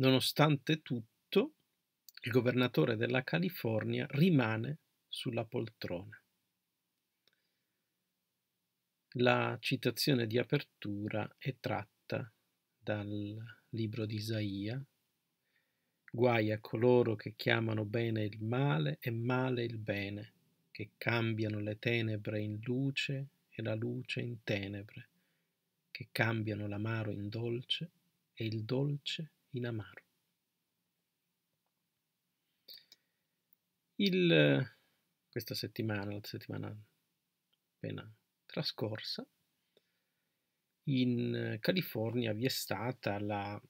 Nonostante tutto, il governatore della California rimane sulla poltrona. La citazione di apertura è tratta dal libro di Isaia. Guai a coloro che chiamano bene il male e male il bene, che cambiano le tenebre in luce e la luce in tenebre, che cambiano l'amaro in dolce e il dolce in dolce in amaro. Il, questa settimana, la settimana appena trascorsa, in California vi è stata la,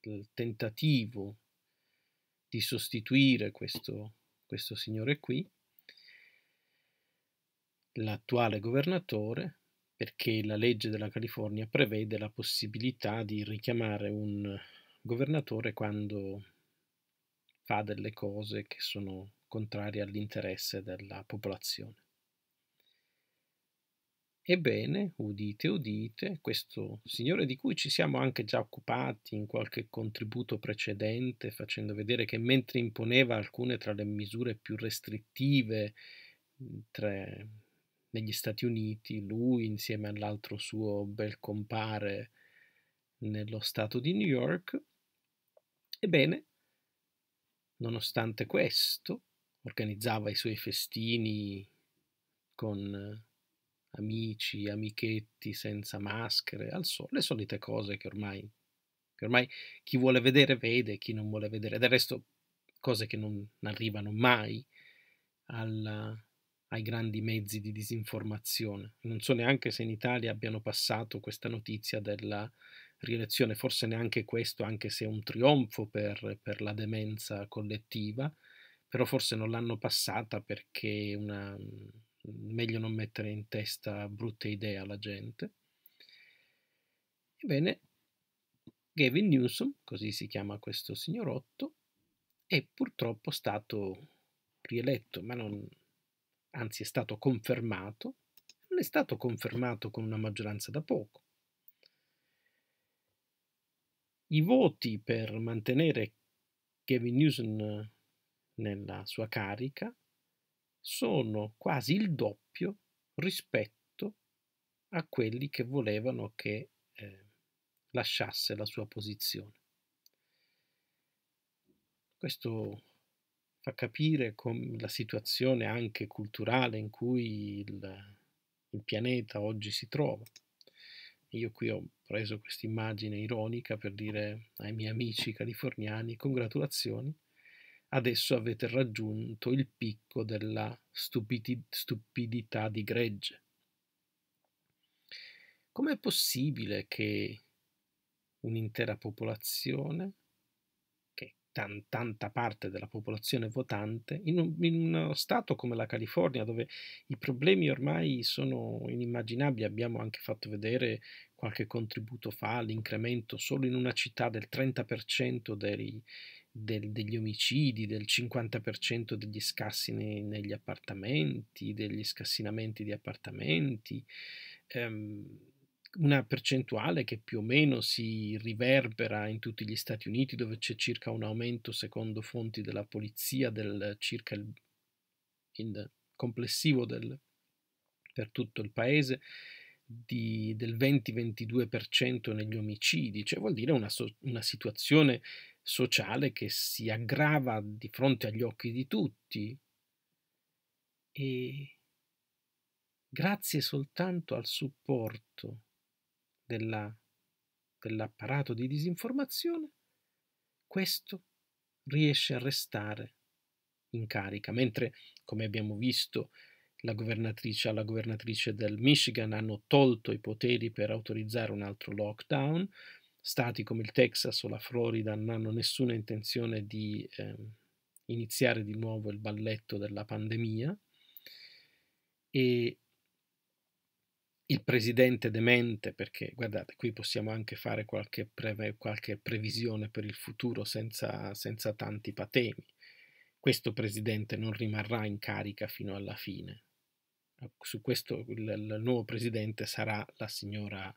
il tentativo di sostituire questo, questo signore qui, l'attuale governatore, perché la legge della California prevede la possibilità di richiamare un governatore quando fa delle cose che sono contrarie all'interesse della popolazione. Ebbene, udite, udite, questo signore di cui ci siamo anche già occupati in qualche contributo precedente, facendo vedere che mentre imponeva alcune tra le misure più restrittive, tre, negli Stati Uniti, lui insieme all'altro suo bel compare nello stato di New York. Ebbene, nonostante questo, organizzava i suoi festini con amici, amichetti senza maschere, al sole, le solite cose che ormai, che ormai chi vuole vedere vede, chi non vuole vedere, del resto cose che non arrivano mai alla ai grandi mezzi di disinformazione. Non so neanche se in Italia abbiano passato questa notizia della rielezione, forse neanche questo, anche se è un trionfo per, per la demenza collettiva, però forse non l'hanno passata perché una, meglio non mettere in testa brutte idee alla gente. Ebbene, Gavin Newsom, così si chiama questo signorotto, è purtroppo stato rieletto, ma non, anzi è stato confermato, non è stato confermato con una maggioranza da poco. I voti per mantenere Gavin Newsom nella sua carica sono quasi il doppio rispetto a quelli che volevano che eh, lasciasse la sua posizione. Questo fa capire la situazione anche culturale in cui il, il pianeta oggi si trova. Io qui ho preso questa immagine ironica per dire ai miei amici californiani congratulazioni, adesso avete raggiunto il picco della stupidi stupidità di gregge. Com'è possibile che un'intera popolazione tan, tanta parte della popolazione votante, in, un, in, uno stato come la California, dove i problemi ormai sono inimmaginabili, abbiamo anche fatto vedere qualche contributo fa l'incremento solo in una città del 30% dei, del, degli omicidi, del 50% degli scassi nei, negli appartamenti, degli scassinamenti di appartamenti. Ehm, una percentuale che più o meno si riverbera in tutti gli Stati Uniti, dove c'è circa un aumento, secondo fonti della polizia, del circa il, il complessivo del, per tutto il paese di, del 20-22% negli omicidi, cioè vuol dire una, so, una situazione sociale che si aggrava di fronte agli occhi di tutti e grazie soltanto al supporto della, dell'apparato di disinformazione, questo riesce a restare in carica, mentre, come abbiamo visto, la governatrice alla governatrice del Michigan hanno tolto i poteri per autorizzare un altro lockdown, stati come il Texas o la Florida non hanno nessuna intenzione di eh, iniziare di nuovo il balletto della pandemia e il presidente demente, perché guardate, qui possiamo anche fare qualche, preve, qualche previsione per il futuro senza, senza tanti patemi. Questo presidente non rimarrà in carica fino alla fine. Ecco, su questo il, il nuovo presidente sarà la signora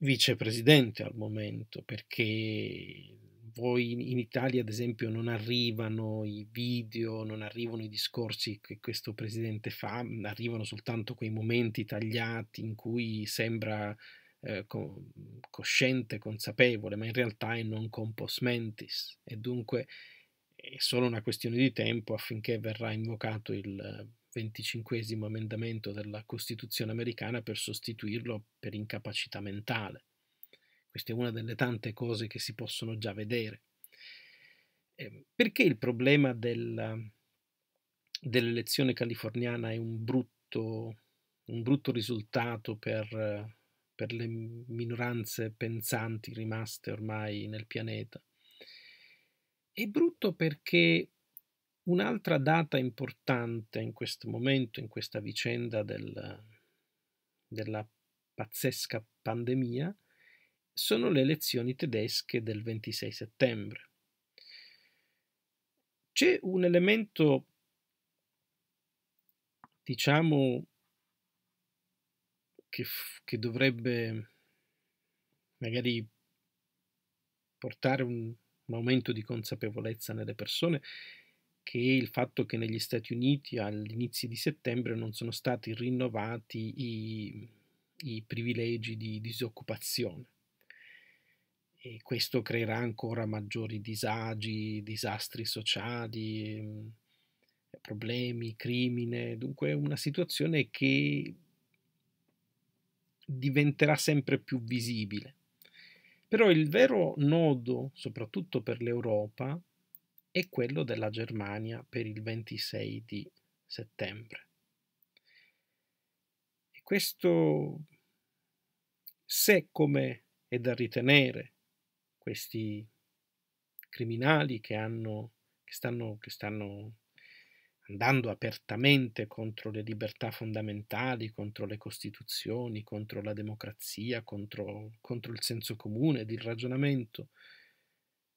vicepresidente al momento, perché voi in Italia, ad esempio, non arrivano i video, non arrivano i discorsi che questo presidente fa, mhmm, arrivano soltanto quei momenti tagliati in cui sembra eh, cosciente, consapevole, ma in realtà è non compos mentis e dunque è solo una questione di tempo affinché verrà invocato il 25 emendamento della Costituzione americana per sostituirlo per incapacità mentale. Questa è una delle tante cose che si possono già vedere. Ehm, perché il problema del, dell'elezione californiana è un brutto, un brutto risultato per, per le minoranze pensanti rimaste ormai nel pianeta? È brutto perché Un'altra data importante in questo momento, in questa vicenda del, della pazzesca pandemia, sono le elezioni tedesche del 26 settembre. C'è un elemento, diciamo, che, che dovrebbe magari portare un, un aumento di consapevolezza nelle persone, che è il fatto che negli Stati Uniti all'inizio di settembre non sono stati rinnovati i, i privilegi di disoccupazione e questo creerà ancora maggiori disagi, disastri sociali, mm, problemi, crimine, dunque una situazione che diventerà sempre più visibile. Però il vero nodo, soprattutto per l'Europa, è quello della Germania per il 26 di settembre. E questo, se come è da ritenere, questi criminali che, hanno, che, stanno, che stanno andando apertamente contro le libertà fondamentali, contro le costituzioni, contro la democrazia, contro, contro il senso comune del ragionamento,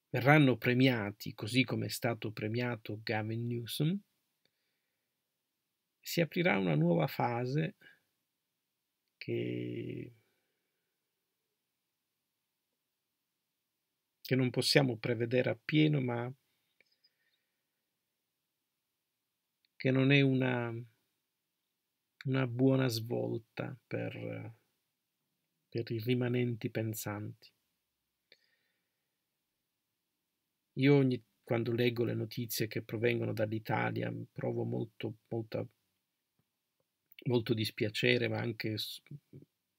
verranno premiati così come è stato premiato Gavin Newsom, si aprirà una nuova fase che che non possiamo prevedere appieno, ma che non è una, una buona svolta per, per i rimanenti pensanti. Io ogni, quando leggo le notizie che provengono dall'Italia provo molto, molta, molto dispiacere, ma anche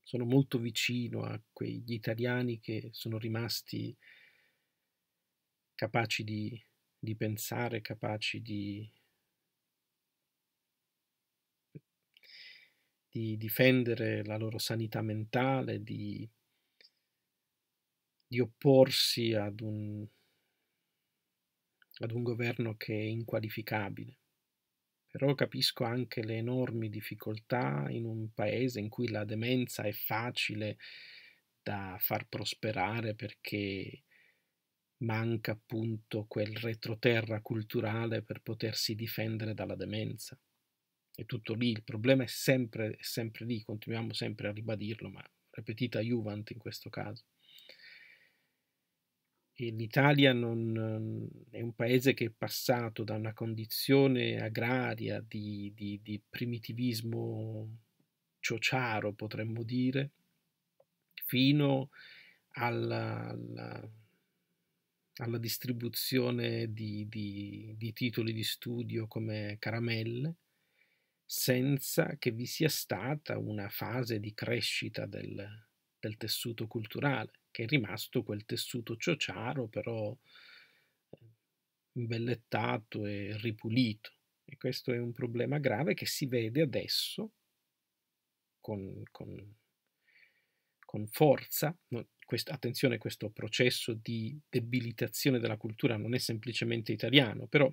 sono molto vicino a quegli italiani che sono rimasti capaci di, di pensare, capaci di, di difendere la loro sanità mentale, di, di opporsi ad un, ad un governo che è inqualificabile. Però capisco anche le enormi difficoltà in un paese in cui la demenza è facile da far prosperare perché manca appunto quel retroterra culturale per potersi difendere dalla demenza. È tutto lì, il problema è sempre, è sempre lì, continuiamo sempre a ribadirlo, ma ripetita Juvent in questo caso. E L'Italia non, è un paese che è passato da una condizione agraria di, di, di primitivismo ciociaro, potremmo dire, fino alla, alla alla distribuzione di, di, di titoli di studio come caramelle senza che vi sia stata una fase di crescita del, del tessuto culturale, che è rimasto quel tessuto ciociaro però eh, imbellettato e ripulito. E questo è un problema grave che si vede adesso con, con, con forza quest- attenzione, questo processo di debilitazione della cultura non è semplicemente italiano, però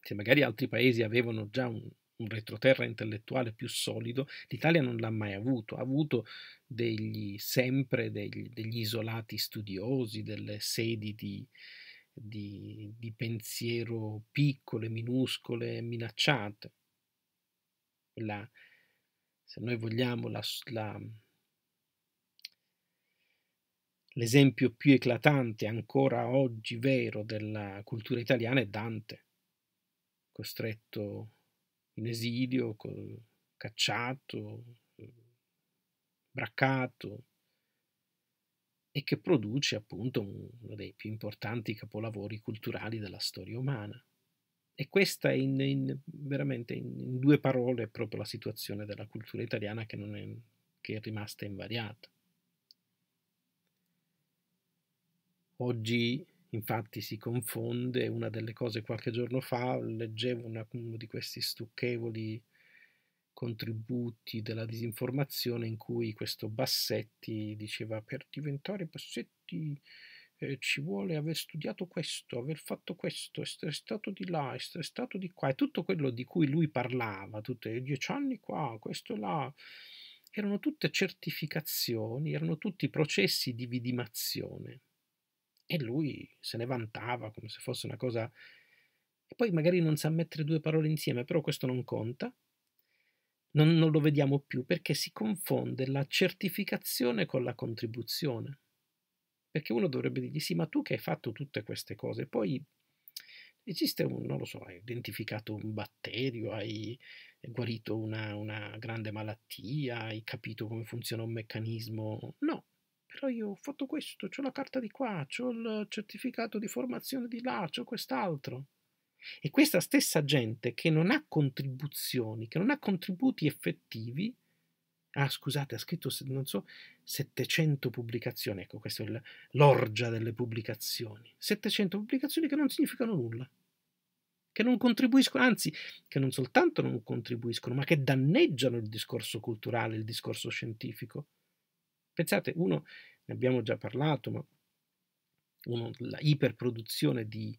se magari altri paesi avevano già un, un retroterra intellettuale più solido, l'Italia non l'ha mai avuto, ha avuto degli, sempre degli, degli, isolati studiosi, delle sedi di, di, di pensiero piccole, minuscole, minacciate. La, se noi vogliamo la, la L'esempio più eclatante, ancora oggi vero, della cultura italiana è Dante, costretto in esilio, cacciato, braccato, e che produce appunto uno dei più importanti capolavori culturali della storia umana. E questa è in, in, veramente in, due parole proprio la situazione della cultura italiana che, è, che è rimasta invariata. Oggi infatti si confonde una delle cose qualche giorno fa, leggevo una, uno di questi stucchevoli contributi della disinformazione in cui questo Bassetti diceva per diventare Bassetti eh, ci vuole aver studiato questo, aver fatto questo, essere stato di là, essere stato di qua, e tutto quello di cui lui parlava, tutti i dieci anni qua, questo e là, erano tutte certificazioni, erano tutti processi di vidimazione. E lui se ne vantava come se fosse una cosa... E poi magari non sa mettere due parole insieme, però questo non conta. Non, non lo vediamo più perché si confonde la certificazione con la contribuzione. Perché uno dovrebbe dirgli sì, ma tu che hai fatto tutte queste cose, poi esiste un, non lo so, hai identificato un batterio, hai guarito una, una grande malattia, hai capito come funziona un meccanismo. No, però io ho fatto questo, ho la carta di qua, ho il certificato di formazione di là, ho quest'altro. E questa stessa gente che non ha contribuzioni, che non ha contributi effettivi, ah scusate, ha scritto, non so, 700 pubblicazioni, ecco, questa è l'orgia delle pubblicazioni, 700 pubblicazioni che non significano nulla, che non contribuiscono, anzi, che non soltanto non contribuiscono, ma che danneggiano il discorso culturale, il discorso scientifico. Pensate, uno, ne abbiamo già parlato, ma uno, la iperproduzione di,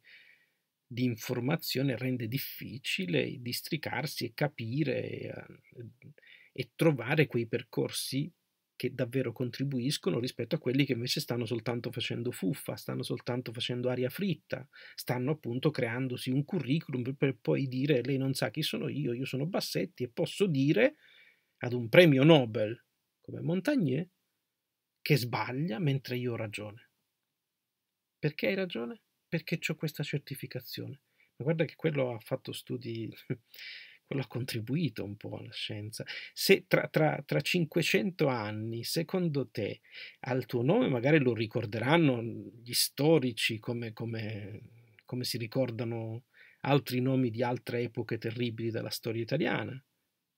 di informazione rende difficile districarsi e capire e, eh, e, trovare quei percorsi che davvero contribuiscono rispetto a quelli che invece stanno soltanto facendo fuffa, stanno soltanto facendo aria fritta, stanno appunto creandosi un curriculum per poi dire lei non sa chi sono io, io sono Bassetti e posso dire ad un premio Nobel come Montagnier che sbaglia mentre io ho ragione. Perché hai ragione? Perché ho questa certificazione. Ma guarda che quello ha fatto studi, quello ha contribuito un po' alla scienza. Se tra, tra, tra 500 anni, secondo te, al tuo nome magari lo ricorderanno gli storici come, come, come si ricordano altri nomi di altre epoche terribili della storia italiana,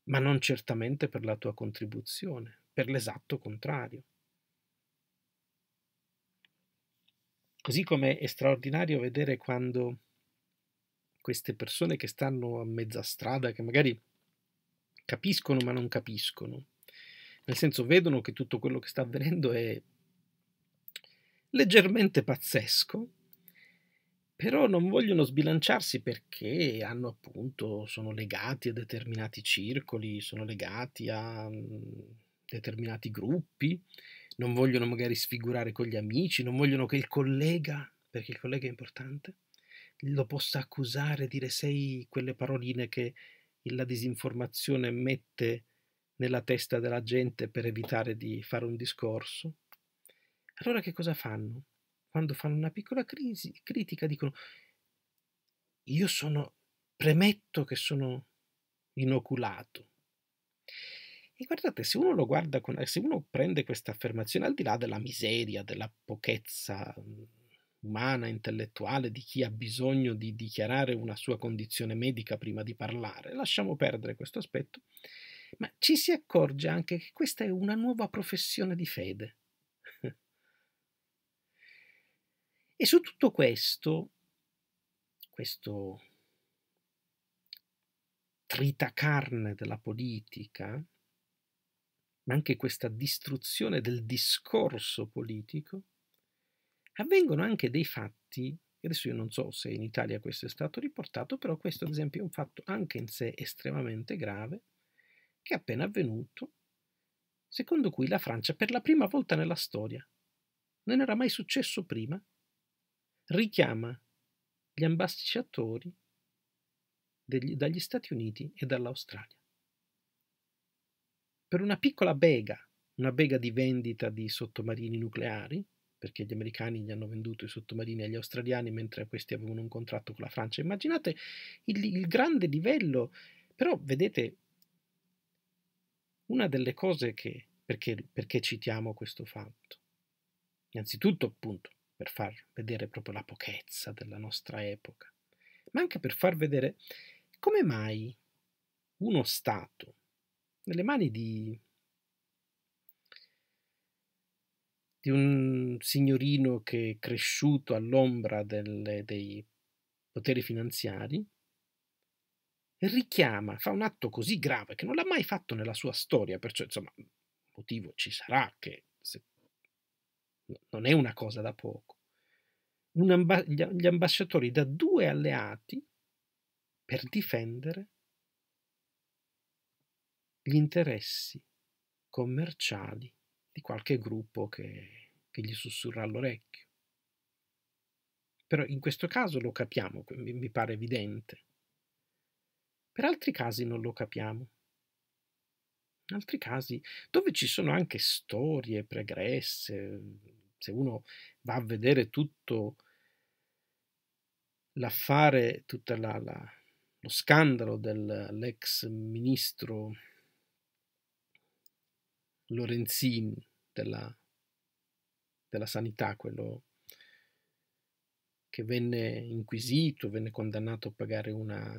ma non certamente per la tua contribuzione, per l'esatto contrario. Così come è straordinario vedere quando queste persone che stanno a mezza strada, che magari capiscono ma non capiscono, nel senso vedono che tutto quello che sta avvenendo è leggermente pazzesco, però non vogliono sbilanciarsi perché hanno appunto, sono legati a determinati circoli, sono legati a mm, determinati gruppi non vogliono magari sfigurare con gli amici, non vogliono che il collega, perché il collega è importante, lo possa accusare, dire sei quelle paroline che la disinformazione mette nella testa della gente per evitare di fare un discorso. Allora che cosa fanno? Quando fanno una piccola crisi, critica dicono io sono, premetto che sono inoculato, e guardate, se uno, guarda con, se uno prende questa affermazione al di là della miseria, della pochezza mhmm, umana, intellettuale, di chi ha bisogno di dichiarare una sua condizione medica prima di parlare, lasciamo perdere questo aspetto, ma ci si accorge anche che questa è una nuova professione di fede. e su tutto questo, questo tritacarne della politica, ma anche questa distruzione del discorso politico, avvengono anche dei fatti, adesso io non so se in Italia questo è stato riportato, però questo ad esempio è un fatto anche in sé estremamente grave, che è appena avvenuto, secondo cui la Francia per la prima volta nella storia, non era mai successo prima, richiama gli ambasciatori degli, dagli Stati Uniti e dall'Australia per una piccola bega, una bega di vendita di sottomarini nucleari, perché gli americani gli hanno venduto i sottomarini agli australiani mentre questi avevano un contratto con la Francia. Immaginate il, il grande livello, però vedete, una delle cose che, perché, perché citiamo questo fatto? Innanzitutto appunto per far vedere proprio la pochezza della nostra epoca, ma anche per far vedere come mai uno Stato nelle mani di, di un signorino che è cresciuto all'ombra delle, dei poteri finanziari e richiama, fa un atto così grave che non l'ha mai fatto nella sua storia, perciò insomma motivo ci sarà che se, non è una cosa da poco. Amba, gli ambasciatori da due alleati per difendere gli interessi commerciali di qualche gruppo che, che gli sussurra all'orecchio. Però in questo caso lo capiamo, mi pare evidente. Per altri casi non lo capiamo. In altri casi, dove ci sono anche storie pregresse, se uno va a vedere tutto l'affare, tutto la, la, lo scandalo dell'ex ministro Lorenzin della, della sanità, quello che venne inquisito, venne condannato a pagare una,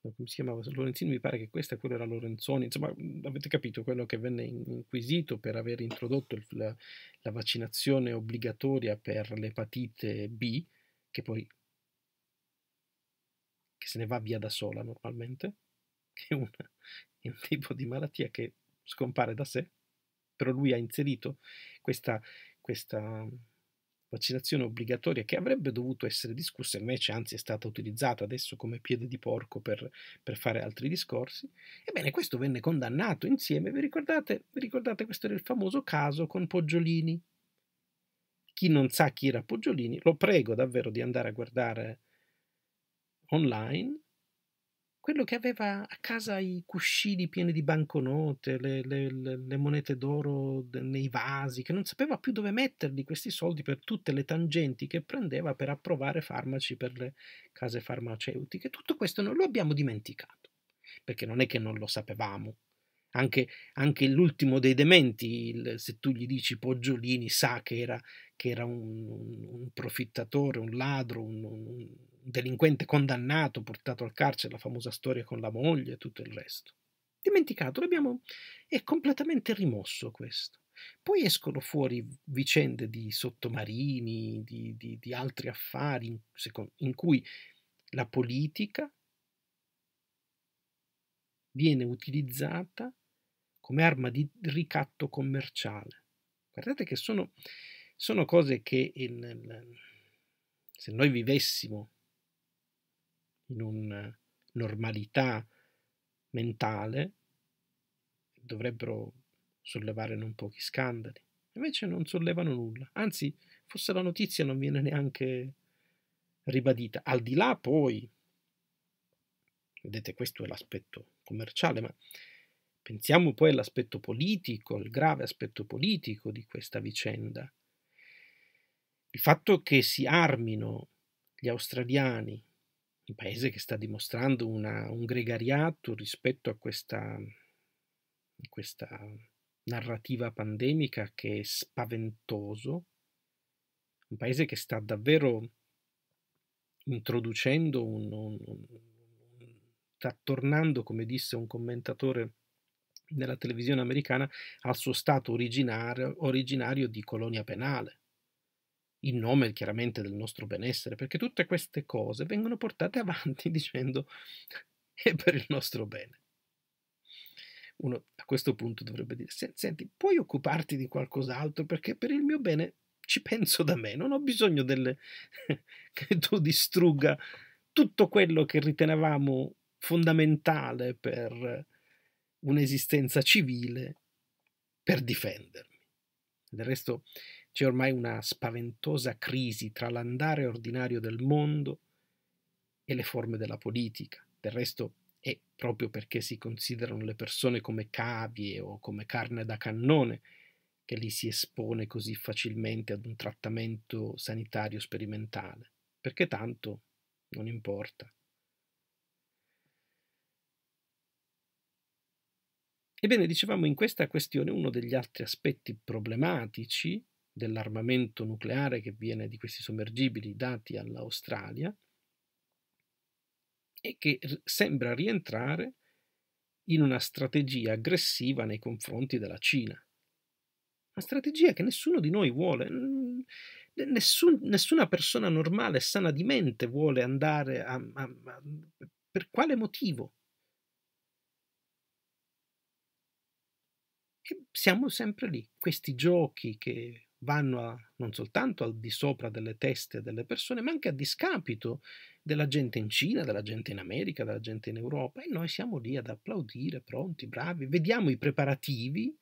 come si chiamava Lorenzini, mi pare che questa, quello era Lorenzoni, insomma avete capito quello che venne inquisito per aver introdotto il, la, la, vaccinazione obbligatoria per l'epatite B, che poi che se ne va via da sola normalmente, che è, una, è un tipo di malattia che scompare da sé, però lui ha inserito questa, questa vaccinazione obbligatoria che avrebbe dovuto essere discussa, invece anzi è stata utilizzata adesso come piede di porco per, per fare altri discorsi. Ebbene, questo venne condannato insieme, vi ricordate, vi ricordate, questo era il famoso caso con Poggiolini. Chi non sa chi era Poggiolini, lo prego davvero di andare a guardare online quello che aveva a casa i cuscini pieni di banconote, le, le, le, monete d'oro nei vasi, che non sapeva più dove metterli questi soldi per tutte le tangenti che prendeva per approvare farmaci per le case farmaceutiche. Tutto questo non lo abbiamo dimenticato, perché non è che non lo sapevamo. Anche, anche l'ultimo dei dementi, il, se tu gli dici Poggiolini, sa che era, che era un, un, un, profittatore, un ladro, un, un delinquente condannato, portato al carcere, la famosa storia con la moglie e tutto il resto. Dimenticato, l'abbiamo... è completamente rimosso questo. Poi escono fuori vicende di sottomarini, di, di, di altri affari in, secondo, in cui la politica viene utilizzata come arma di ricatto commerciale. Guardate che sono, sono cose che in, eh, se noi vivessimo in una eh, normalità mentale, dovrebbero sollevare non pochi scandali. Invece non sollevano nulla, anzi, forse la notizia non viene neanche ribadita. Al di là poi, vedete questo è l'aspetto commerciale, ma pensiamo poi all'aspetto politico, al grave aspetto politico di questa vicenda. Il fatto che si armino gli australiani un paese che sta dimostrando una, un gregariato rispetto a questa, questa narrativa pandemica che è spaventoso, un paese che sta davvero introducendo un, un, un, sta tornando, come disse un commentatore della televisione americana, al suo stato originario, originario di colonia penale in nome chiaramente del nostro benessere, perché tutte queste cose vengono portate avanti dicendo è per il nostro bene. Uno a questo punto dovrebbe dire, senti, puoi occuparti di qualcos'altro perché per il mio bene ci penso da me, non ho bisogno delle... che tu distrugga tutto quello che ritenevamo fondamentale per un'esistenza civile per difendermi. Del resto c'è ormai una spaventosa crisi tra l'andare ordinario del mondo e le forme della politica. Del resto è proprio perché si considerano le persone come cavie o come carne da cannone che li si espone così facilmente ad un trattamento sanitario sperimentale, perché tanto non importa. Ebbene, dicevamo in questa questione uno degli altri aspetti problematici dell'armamento nucleare che viene di questi sommergibili dati all'Australia e che sembra rientrare in una strategia aggressiva nei confronti della Cina. Una strategia che nessuno di noi vuole, nessun, nessuna persona normale, sana di mente vuole andare a, a, a per quale motivo? E siamo sempre lì, questi giochi che vanno a, non soltanto al di sopra delle teste delle persone, ma anche a discapito della gente in Cina, della gente in America, della gente in Europa. E noi siamo lì ad applaudire, pronti, bravi, vediamo i preparativi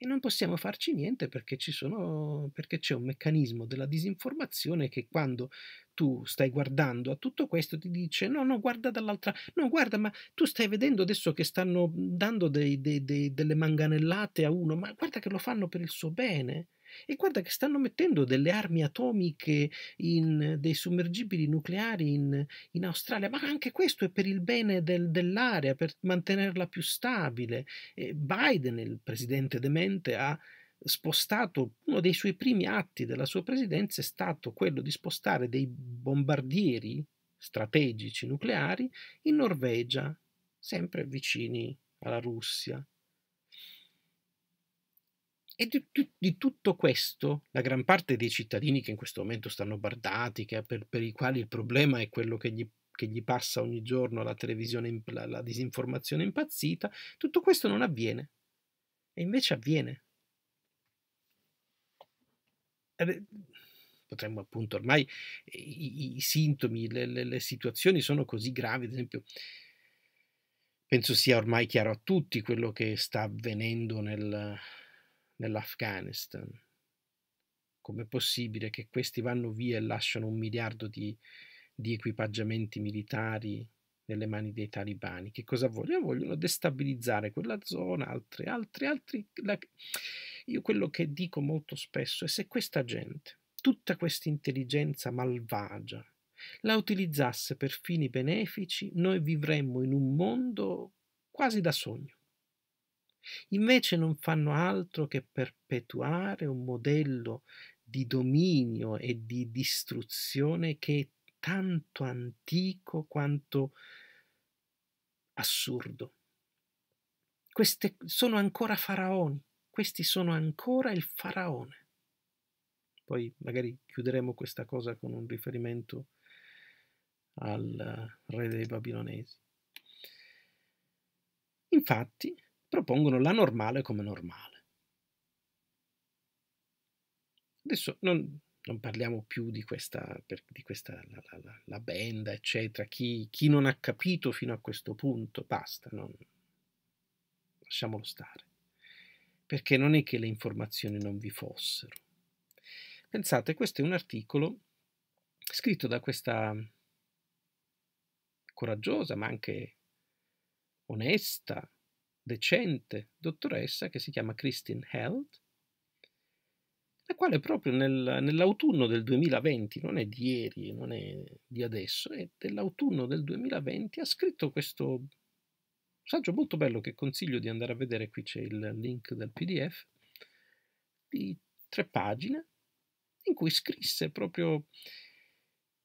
e non possiamo farci niente perché, sono, perché c'è un meccanismo della disinformazione che quando tu stai guardando a tutto questo ti dice no, no, guarda dall'altra, no, guarda, ma tu stai vedendo adesso che stanno dando dei, dei, dei, delle manganellate a uno, ma guarda che lo fanno per il suo bene. E guarda che stanno mettendo delle armi atomiche in dei sommergibili nucleari in, in Australia, ma anche questo è per il bene del, dell'area, per mantenerla più stabile. E Biden, il presidente demente, ha spostato uno dei suoi primi atti della sua presidenza è stato quello di spostare dei bombardieri strategici nucleari in Norvegia, sempre vicini alla Russia. E di, di, tutto questo, la gran parte dei cittadini che in questo momento stanno bardati, per, per, i quali il problema è quello che gli, che gli passa ogni giorno la televisione, la, la disinformazione impazzita, tutto questo non avviene. E invece avviene. Eh potremmo appunto ormai i, i sintomi, le, le, le situazioni sono così gravi, ad esempio penso sia ormai chiaro a tutti quello che sta avvenendo nel, nell'Afghanistan. Com'è possibile che questi vanno via e lasciano un miliardo di, di equipaggiamenti militari nelle mani dei talibani? Che cosa vogliono? Eh, vogliono destabilizzare quella zona, altri, altri, altri. La... Io quello che dico molto spesso è se questa gente, tutta questa intelligenza malvagia, la utilizzasse per fini benefici, noi vivremmo in un mondo quasi da sogno invece non fanno altro che perpetuare un modello di dominio e di distruzione che è tanto antico quanto assurdo. Queste sono ancora faraoni, questi sono ancora il faraone. Poi magari chiuderemo questa cosa con un riferimento al eh, re dei babilonesi. Infatti, propongono la normale come normale. Adesso non, non parliamo più di questa, di questa la, la, la, benda, eccetera. Chi, chi, non ha capito fino a questo punto, basta, non, lasciamolo stare. Perché non è che le informazioni non vi fossero. Pensate, questo è un articolo scritto da questa coraggiosa, ma anche onesta, decente dottoressa che si chiama Christine Held, la quale proprio nel, nell'autunno del 2020, non è di ieri, non è di adesso, è dell'autunno del 2020, ha scritto questo saggio molto bello che consiglio di andare a vedere, qui c'è il link del PDF, di tre pagine, in cui scrisse proprio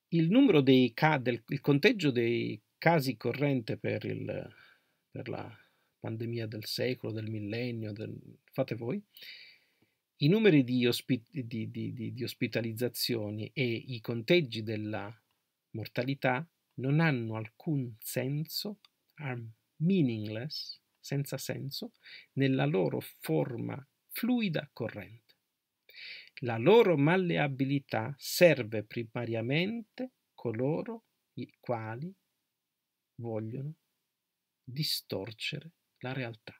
il numero dei del il conteggio dei casi corrente per, il, per la pandemia del secolo, del millennio, del... fate voi, i numeri di, ospi... di, di, di ospitalizzazioni e i conteggi della mortalità non hanno alcun senso, are meaningless, senza senso, nella loro forma fluida corrente. La loro malleabilità serve primariamente coloro i quali vogliono distorcere la realtà.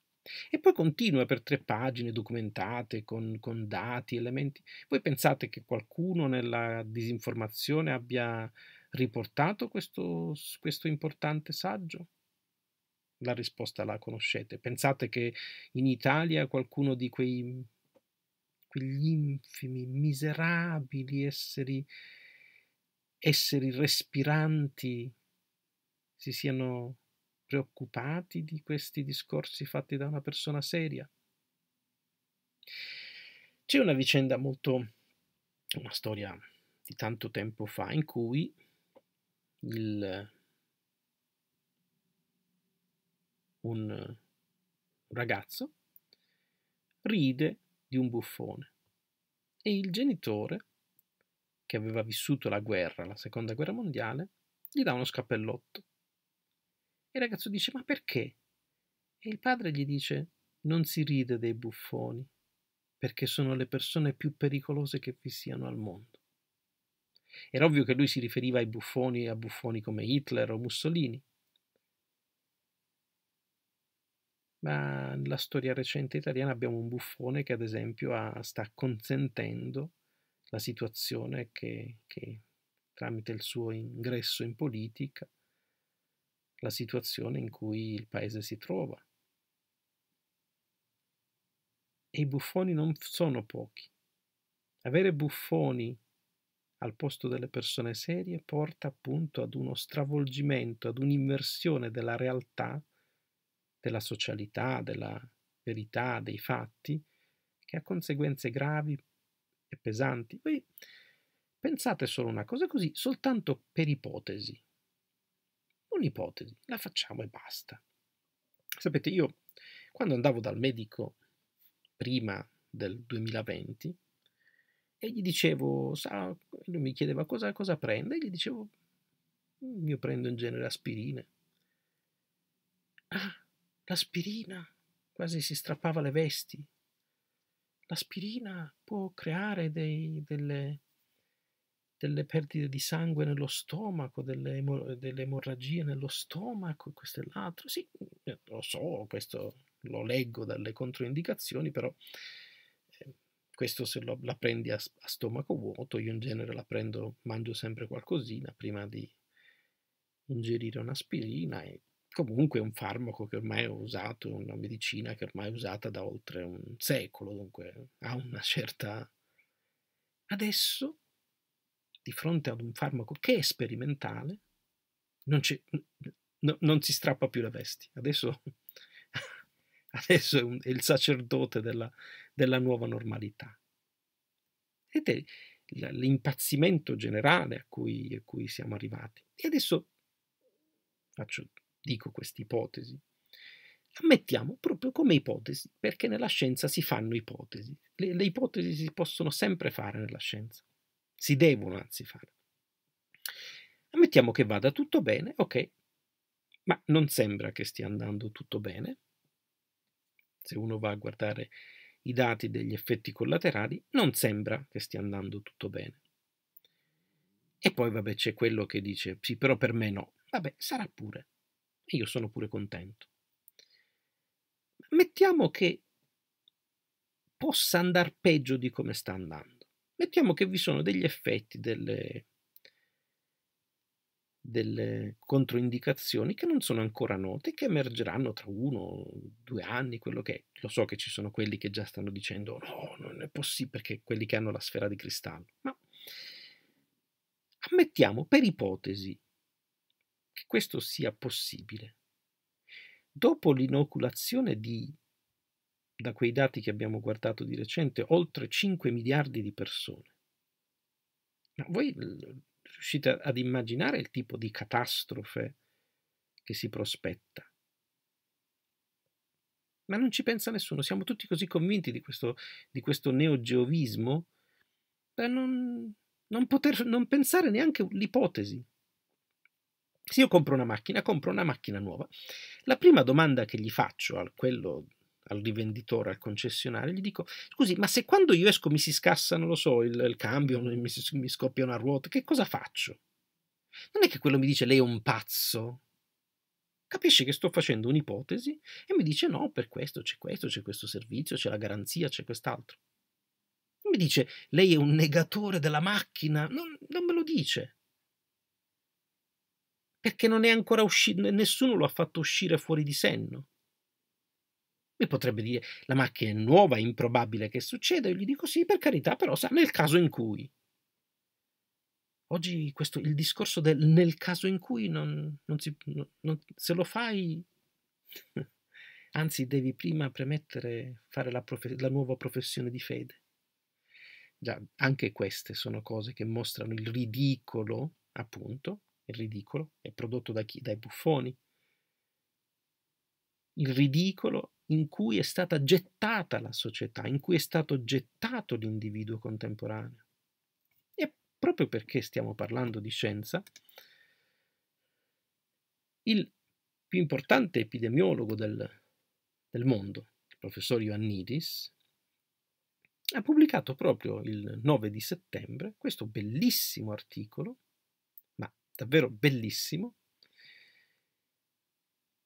E poi continua per tre pagine documentate con, con dati, elementi. Voi pensate che qualcuno nella disinformazione abbia riportato questo, questo importante saggio? La risposta la conoscete. Pensate che in Italia qualcuno di quei quegli infimi, miserabili esseri, esseri respiranti si siano preoccupati di questi discorsi fatti da una persona seria? C'è una vicenda molto, una storia di tanto tempo fa in cui il, un ragazzo ride di un buffone e il genitore, che aveva vissuto la guerra, la seconda guerra mondiale, gli dà uno scappellotto e il ragazzo dice: Ma perché? E il padre gli dice: Non si ride dei buffoni, perché sono le persone più pericolose che vi siano al mondo. Era ovvio che lui si riferiva ai buffoni, e a buffoni come Hitler o Mussolini. Ma nella storia recente italiana abbiamo un buffone che, ad esempio, ha, sta consentendo la situazione che, che tramite il suo ingresso in politica la situazione in cui il paese si trova. E i buffoni non sono pochi. Avere buffoni al posto delle persone serie porta appunto ad uno stravolgimento, ad un'inversione della realtà, della socialità, della verità, dei fatti, che ha conseguenze gravi e pesanti. Voi pensate solo una cosa così, soltanto per ipotesi un'ipotesi, la facciamo e basta. Sapete, io quando andavo dal medico prima del 2020 e gli dicevo, sa, lui mi chiedeva cosa, cosa prende, e gli dicevo, mm, io prendo in genere aspirine. Ah, l'aspirina, quasi si strappava le vesti. L'aspirina può creare dei, delle, delle perdite di sangue nello stomaco, delle, emor- delle emorragie nello stomaco, questo e l'altro. Sì, mhmm, eh, lo so, questo lo leggo dalle controindicazioni, però eh, questo se lo, la prendi a, a, stomaco vuoto, io in genere la prendo, mangio sempre qualcosina prima di ingerire un'aspirina e comunque è un farmaco che ormai ho usato, una medicina che ormai è usata da oltre un secolo, dunque ha una certa... Adesso di fronte ad un farmaco che è sperimentale, non, no, non si strappa più le vesti. Adesso, adesso è, un, è, il sacerdote della, della nuova normalità. Vedete l'impazzimento generale a cui, a cui siamo arrivati. E adesso faccio, dico questa ipotesi, ammettiamo proprio come ipotesi, perché nella scienza si fanno ipotesi. Le, le, ipotesi si possono sempre fare nella scienza si devono anzi fare. Ammettiamo che vada tutto bene, ok, ma non sembra che stia andando tutto bene. Se uno va a guardare i dati degli effetti collaterali, non sembra che stia andando tutto bene. E poi, vabbè, c'è quello che dice, sì, però per me no. Vabbè, sarà pure. io sono pure contento. Mettiamo che possa andare peggio di come sta andando. Mettiamo che vi sono degli effetti, delle, delle controindicazioni che non sono ancora note, che emergeranno tra uno, due anni, quello che è. Lo so che ci sono quelli che già stanno dicendo no, non è possibile perché quelli che hanno la sfera di cristallo, ma ammettiamo per ipotesi che questo sia possibile. Dopo l'inoculazione di da quei dati che abbiamo guardato di recente, oltre 5 miliardi di persone. Ma voi riuscite ad immaginare il tipo di catastrofe che si prospetta? Ma non ci pensa nessuno, siamo tutti così convinti di questo, di questo neogeovismo da non, non poter non pensare neanche l'ipotesi. Se io compro una macchina, compro una macchina nuova, la prima domanda che gli faccio a quello al rivenditore, al concessionario, gli dico, scusi, ma se quando io esco mi si scassa, non lo so, il, il cambio, mi, mi scoppia una ruota, che cosa faccio? Non è che quello mi dice lei è un pazzo, capisce che sto facendo un'ipotesi e mi dice no, per questo c'è questo, c'è questo servizio, c'è la garanzia, c'è quest'altro. Mi dice lei è un negatore della macchina, non, non me lo dice. Perché non è ancora uscito, nessuno lo ha fatto uscire fuori di senno. Mi potrebbe dire la macchina è nuova, è improbabile che succeda, io gli dico sì, per carità, però sa, nel caso in cui. Oggi questo, il discorso del nel caso in cui non, non si, non, se lo fai, anzi devi prima premettere fare la, profe, la nuova professione di fede. Già, anche queste sono cose che mostrano il ridicolo, appunto, il ridicolo è prodotto da chi? Dai buffoni. Il ridicolo in cui è stata gettata la società, in cui è stato gettato l'individuo contemporaneo. E proprio perché stiamo parlando di scienza, il più importante epidemiologo del, del mondo, il professor Ioannidis, ha pubblicato proprio il 9 di settembre questo bellissimo articolo, ma davvero bellissimo,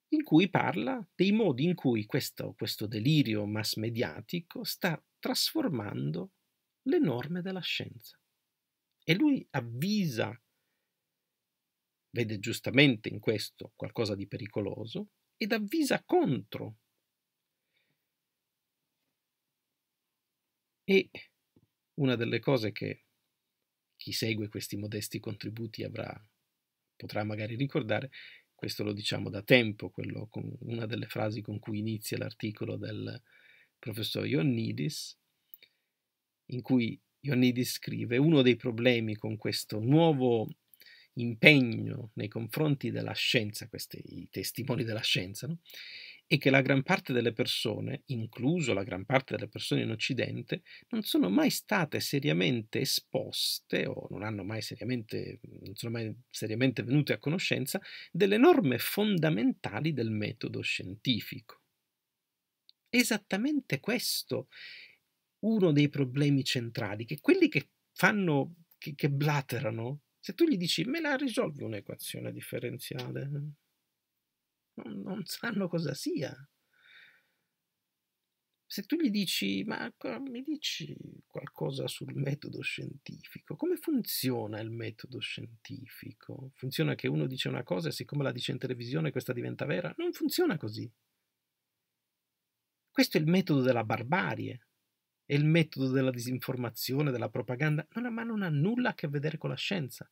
in cui parla dei modi in cui questo, questo delirio mass mediatico sta trasformando le norme della scienza. E lui avvisa, vede giustamente in questo qualcosa di pericoloso, ed avvisa contro. E una delle cose che chi segue questi modesti contributi avrà, potrà magari ricordare, questo lo diciamo da tempo, una delle frasi con cui inizia l'articolo del professor Ioannidis, in cui Ioannidis scrive uno dei problemi con questo nuovo impegno nei confronti della scienza, questi i testimoni della scienza, no? e che la gran parte delle persone, incluso la gran parte delle persone in Occidente, non sono mai state seriamente esposte o non, hanno mai seriamente, non sono mai seriamente venute a conoscenza delle norme fondamentali del metodo scientifico. Esattamente questo uno dei problemi centrali, che quelli che fanno, che, che blatterano, se tu gli dici me la risolvi un'equazione differenziale, non, non sanno cosa sia. Se tu gli dici, ma mi dici qualcosa sul metodo scientifico, come funziona il metodo scientifico? Funziona che uno dice una cosa e siccome la dice in televisione questa diventa vera? Non funziona così. Questo è il metodo della barbarie, è il metodo della disinformazione, della propaganda, ma non ha nulla a che vedere con la scienza.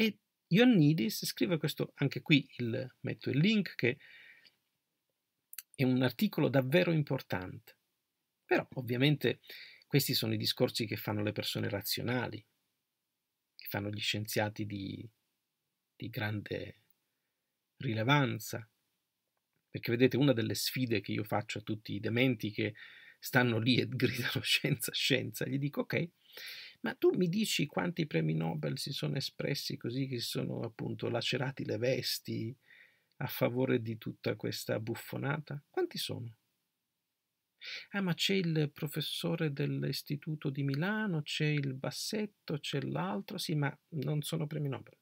E Ioannidis scrive questo, anche qui il, metto il link che è un articolo davvero importante. Però ovviamente questi sono i discorsi che fanno le persone razionali, che fanno gli scienziati di, di grande rilevanza. Perché vedete, una delle sfide che io faccio a tutti i dementi che stanno lì e gridano scienza, scienza, gli dico ok, ma tu mi dici quanti premi Nobel si sono espressi così, che si sono appunto lacerati le vesti a favore di tutta questa buffonata? Quanti sono? Ah, ma c'è il professore dell'istituto di Milano, c'è il Bassetto, c'è l'altro, sì, ma non sono premi Nobel.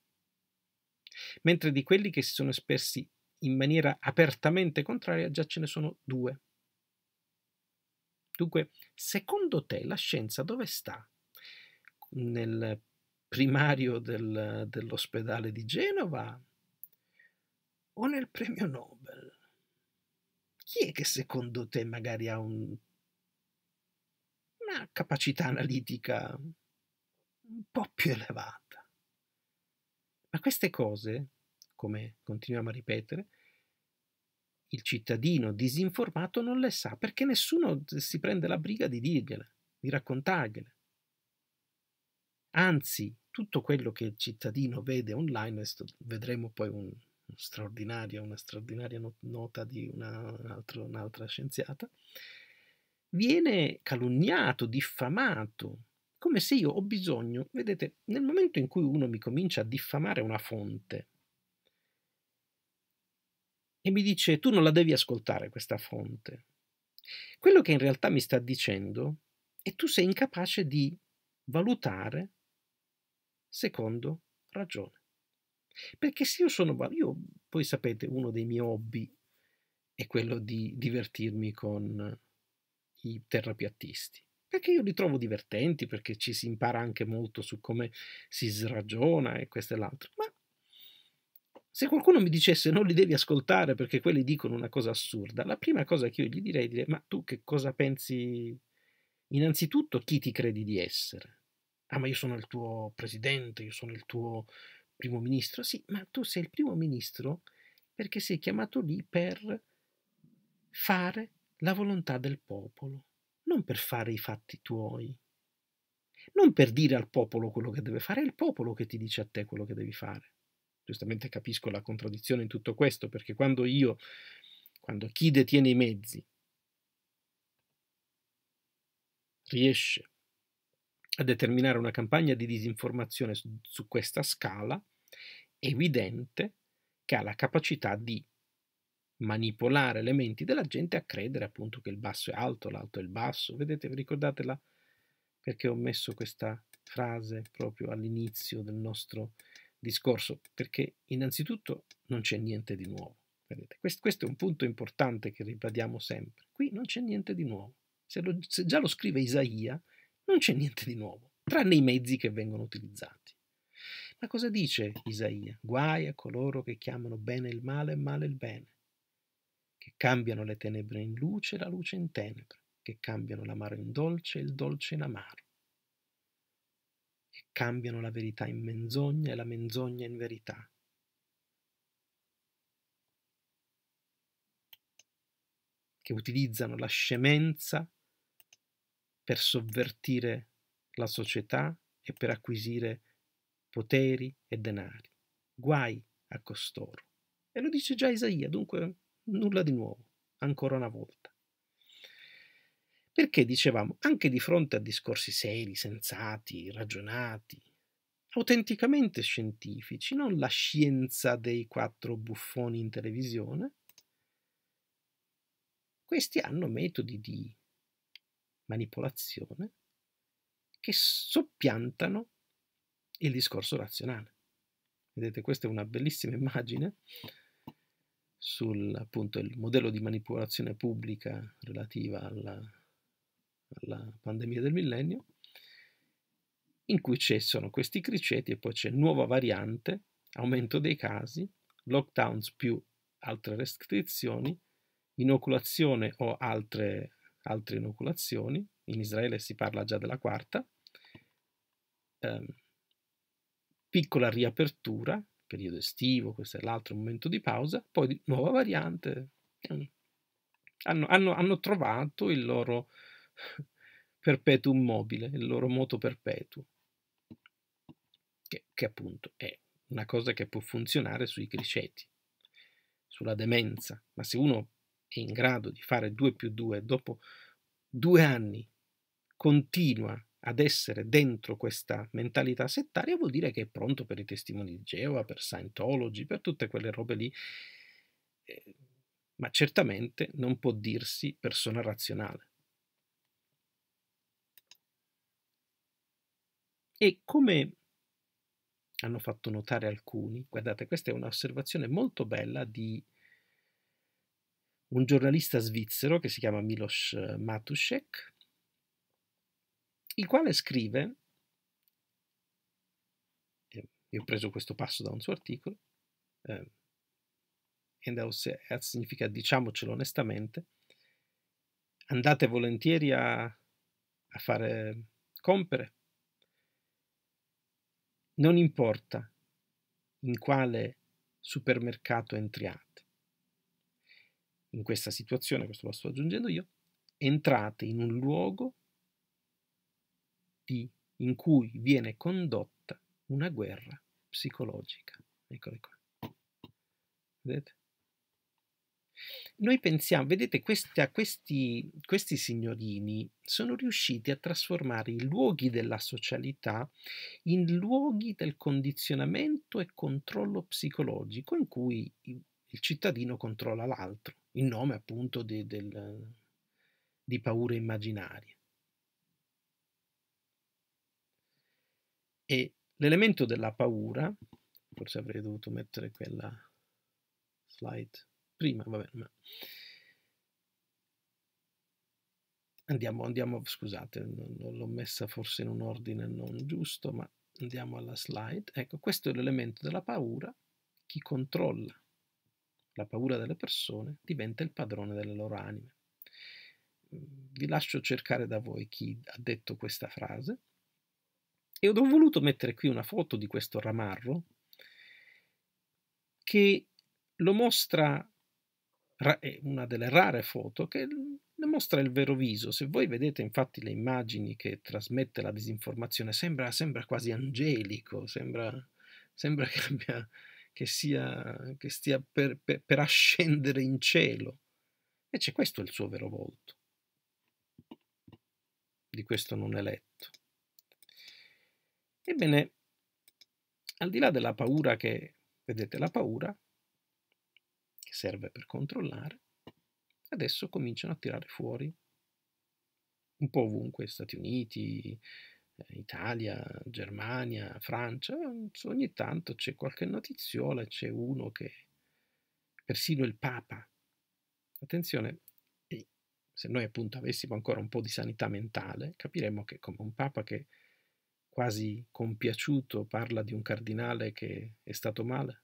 Mentre di quelli che si sono espressi in maniera apertamente contraria già ce ne sono due. Dunque, secondo te la scienza dove sta? nel primario del, dell'ospedale di Genova o nel premio Nobel? Chi è che secondo te magari ha un, una capacità analitica un po' più elevata? Ma queste cose, come continuiamo a ripetere, il cittadino disinformato non le sa perché nessuno si prende la briga di dirgliele, di raccontargliele. Anzi, tutto quello che il cittadino vede online, vedremo poi un, straordinaria, una straordinaria nota di una, un'altra, un'altra scienziata, viene calunniato, diffamato, come se io ho bisogno, vedete, nel momento in cui uno mi comincia a diffamare una fonte e mi dice tu non la devi ascoltare questa fonte, quello che in realtà mi sta dicendo è tu sei incapace di valutare secondo ragione. Perché se io sono io, poi sapete, uno dei miei hobby è quello di divertirmi con i terrapiattisti. Perché io li trovo divertenti, perché ci si impara anche molto su come si sragiona e questo e l'altro. Ma se qualcuno mi dicesse non li devi ascoltare perché quelli dicono una cosa assurda, la prima cosa che io gli direi è ma tu che cosa pensi innanzitutto chi ti credi di essere? ah ma io sono il tuo presidente, io sono il tuo primo ministro, sì, ma tu sei il primo ministro perché sei chiamato lì per fare la volontà del popolo, non per fare i fatti tuoi, non per dire al popolo quello che deve fare, è il popolo che ti dice a te quello che devi fare. Giustamente capisco la contraddizione in tutto questo, perché quando io, quando chi detiene i mezzi, riesce a determinare una campagna di disinformazione su, su questa scala evidente che ha la capacità di manipolare le menti della gente a credere appunto che il basso è alto, l'alto è il basso. Vedete, vi ricordate perché ho messo questa frase proprio all'inizio del nostro discorso? Perché innanzitutto non c'è niente di nuovo. Vedete, questo, questo, è un punto importante che ribadiamo sempre. Qui non c'è niente di nuovo. Se, lo, se già lo scrive Isaia, non c'è niente di nuovo, tranne i mezzi che vengono utilizzati. Ma cosa dice Isaia? Guai a coloro che chiamano bene il male e male il bene, che cambiano le tenebre in luce e la luce in tenebre, che cambiano l'amaro in dolce e il dolce in amaro, che cambiano la verità in menzogna e la menzogna in verità. che utilizzano la scemenza per sovvertire la società e per acquisire poteri e denari. Guai a costoro. E lo dice già Isaia, dunque nulla di nuovo, ancora una volta. Perché dicevamo, anche di fronte a discorsi seri, sensati, ragionati, autenticamente scientifici, non la scienza dei quattro buffoni in televisione, questi hanno metodi di manipolazione che soppiantano il discorso razionale. Vedete, questa è una bellissima immagine sul appunto, modello di manipolazione pubblica relativa alla, alla pandemia del millennio, in cui ci sono questi criceti e poi c'è nuova variante, aumento dei casi, lockdowns più altre restrizioni, inoculazione o altre altre inoculazioni, in Israele si parla già della quarta, eh, piccola riapertura, periodo estivo, questo è l'altro momento di pausa, poi nuova variante, ehm, hanno, hanno, hanno trovato il loro perpetuum mobile, il loro moto perpetuo, che, che appunto è una cosa che può funzionare sui criceti, sulla demenza, ma se uno è in grado di fare 2 più 2 dopo due anni continua ad essere dentro questa mentalità settaria vuol dire che è pronto per i testimoni di Geova, per Scientology, per tutte quelle robe lì. Eh, ma certamente non può dirsi persona razionale. E come hanno fatto notare alcuni, guardate, questa è un'osservazione molto bella di un giornalista svizzero che si chiama Milos eh, Matuszek, il quale scrive, io ho preso questo passo da un suo articolo, eh, Endhaus significa diciamocelo onestamente, andate volentieri a, a fare compere, non importa in quale supermercato entriamo in questa situazione, questo lo sto aggiungendo io, entrate in un luogo di, in cui viene condotta una guerra psicologica. Eccole qua. Vedete? Noi pensiamo, vedete, questa, questi, questi signorini sono riusciti a trasformare i luoghi della socialità in luoghi del condizionamento e controllo psicologico in cui il cittadino controlla l'altro in nome appunto di, del, di paure immaginarie. E l'elemento della paura, forse avrei dovuto mettere quella slide prima, vabbè, ma andiamo, andiamo scusate, l'ho messa forse in un ordine non giusto, ma andiamo alla slide. Ecco, questo è l'elemento della paura, chi controlla la paura delle persone diventa il padrone delle loro anime. Vi lascio cercare da voi chi ha detto questa frase. E ho voluto mettere qui una foto di questo ramarro che lo mostra, è una delle rare foto che le mostra il vero viso. Se voi vedete infatti le immagini che trasmette la disinformazione, sembra, sembra quasi angelico, sembra, sembra che abbia che, sia, che stia per, per, per ascendere in cielo. E c'è questo il suo vero volto. Di questo non eletto. Ebbene, al di là della paura che, vedete la paura, che serve per controllare, adesso cominciano a tirare fuori un po' ovunque, Stati Uniti, Italia, Germania, Francia, ogni tanto c'è qualche notiziola, c'è uno che persino il Papa. Attenzione, se noi appunto avessimo ancora un po' di sanità mentale, capiremmo che come un Papa che quasi compiaciuto parla di un cardinale che è stato male,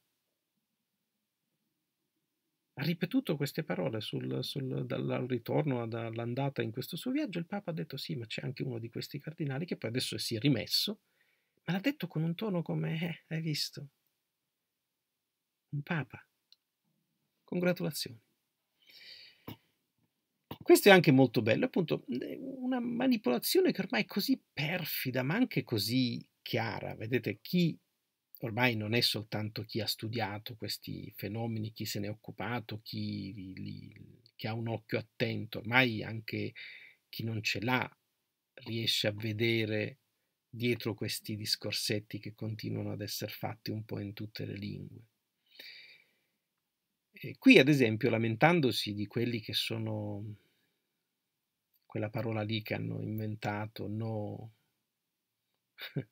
ha ripetuto queste parole sul, sul, dal ritorno, dall'andata in questo suo viaggio, il Papa ha detto sì, ma c'è anche uno di questi cardinali che poi adesso si è rimesso, ma l'ha detto con un tono come, eh, hai visto? Un Papa. Congratulazioni. Questo è anche molto bello, appunto, una manipolazione che ormai è così perfida, ma anche così chiara. Vedete, chi ormai non è soltanto chi ha studiato questi fenomeni, chi se n'è occupato, chi, li, li, chi ha un occhio attento, ormai anche chi non ce l'ha riesce a vedere dietro questi discorsetti che continuano ad essere fatti un po' in tutte le lingue. E qui, ad esempio, lamentandosi di quelli che sono quella parola lì che hanno inventato, no,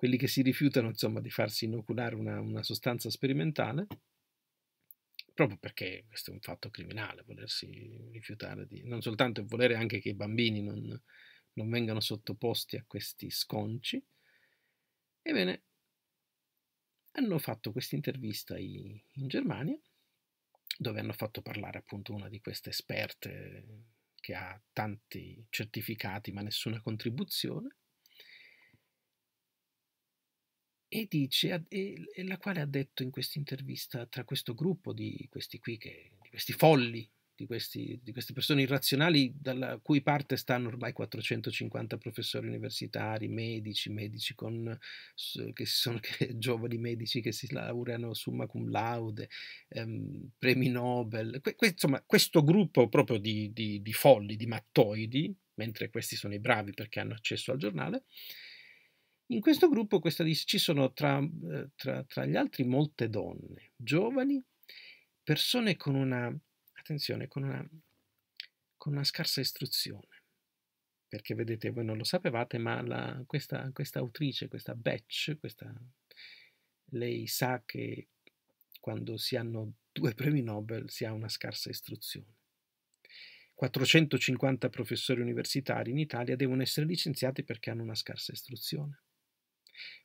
quelli che si rifiutano insomma, di farsi inoculare una, una, sostanza sperimentale, proprio perché questo è un fatto criminale, volersi rifiutare di, non soltanto volere anche che i bambini non, non vengano sottoposti a questi sconci. Ebbene, hanno fatto questa intervista in Germania, dove hanno fatto parlare appunto una di queste esperte che ha tanti certificati ma nessuna contribuzione, e dice, e, e la quale ha detto in questa intervista tra questo gruppo di questi qui, che, di questi folli, di, questi, di, queste persone irrazionali, dalla cui parte stanno ormai 450 professori universitari, medici, medici con, che sono che, giovani medici che si laureano summa cum laude, ehm, premi Nobel, que, que, insomma questo gruppo proprio di, di, di folli, di mattoidi, mentre questi sono i bravi perché hanno accesso al giornale, in questo gruppo questa, ci sono tra, eh, tra, tra gli altri molte donne, giovani, persone con una, attenzione, con una, con una scarsa istruzione, perché vedete, voi non lo sapevate, ma la, questa, questa autrice, questa Batch, questa, lei sa che quando si hanno due premi Nobel si ha una scarsa istruzione. 450 professori universitari in Italia devono essere licenziati perché hanno una scarsa istruzione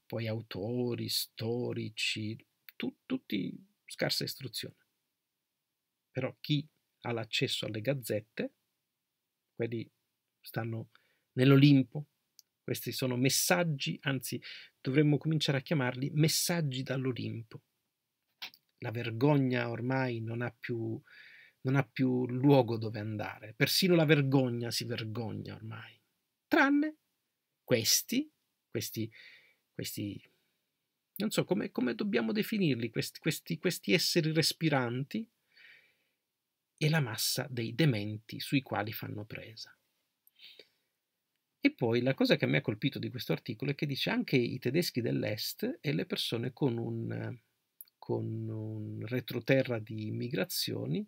poi autori, storici, tu, tutti scarsa istruzione. Però chi ha l'accesso alle gazzette, quelli stanno nell'Olimpo, questi sono messaggi, anzi dovremmo cominciare a chiamarli messaggi dall'Olimpo. La vergogna ormai non ha più, non ha più luogo dove andare, persino la vergogna si vergogna ormai, tranne questi, questi questi, non so come, come dobbiamo definirli, questi, questi, questi esseri respiranti e la massa dei dementi sui quali fanno presa. E poi la cosa che mi ha colpito di questo articolo è che dice anche i tedeschi dell'est e le persone con un, con un retroterra di immigrazioni,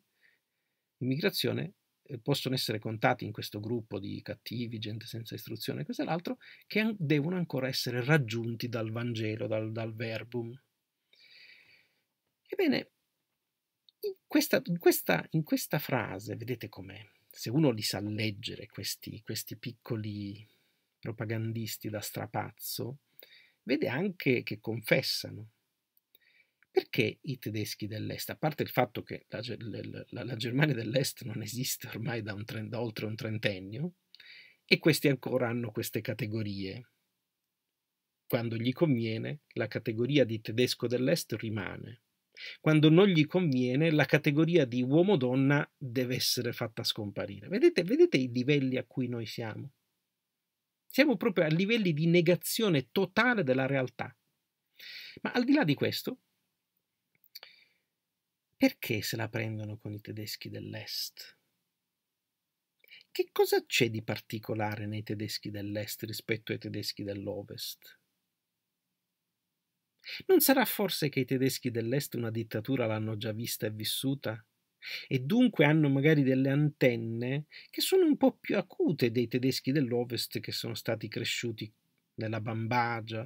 immigrazione possono essere contati in questo gruppo di cattivi, gente senza istruzione, questo e l'altro, che devono ancora essere raggiunti dal Vangelo, dal, dal verbum. Ebbene, in questa, in, questa, in questa, frase, vedete com'è, se uno li sa leggere questi, questi piccoli propagandisti da strapazzo, vede anche che confessano, perché i tedeschi dell'est, a parte il fatto che la, la, la Germania dell'est non esiste ormai da, un, da oltre un trentennio, e questi ancora hanno queste categorie, quando gli conviene, la categoria di tedesco dell'est rimane. Quando non gli conviene, la categoria di uomo-donna deve essere fatta scomparire. Vedete, vedete, i livelli a cui noi siamo? Siamo proprio a livelli di negazione totale della realtà. Ma al di là di questo, perché se la prendono con i tedeschi dell'Est? Che cosa c'è di particolare nei tedeschi dell'Est rispetto ai tedeschi dell'Ovest? Non sarà forse che i tedeschi dell'Est una dittatura l'hanno già vista e vissuta? E dunque hanno magari delle antenne che sono un po' più acute dei tedeschi dell'Ovest che sono stati cresciuti nella bambagia,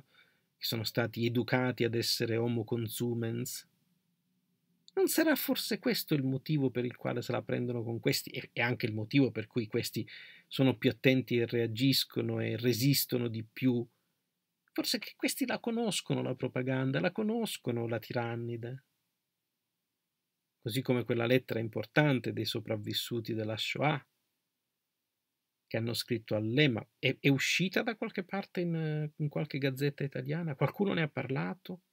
che sono stati educati ad essere homo consumens, non sarà forse questo il motivo per il quale se la prendono con questi e anche il motivo per cui questi sono più attenti e reagiscono e resistono di più? Forse che questi la conoscono la propaganda, la conoscono la tirannide. Così come quella lettera importante dei sopravvissuti della Shoah che hanno scritto all'EMA, è, è uscita da qualche parte in, in qualche gazzetta italiana? Qualcuno ne ha parlato?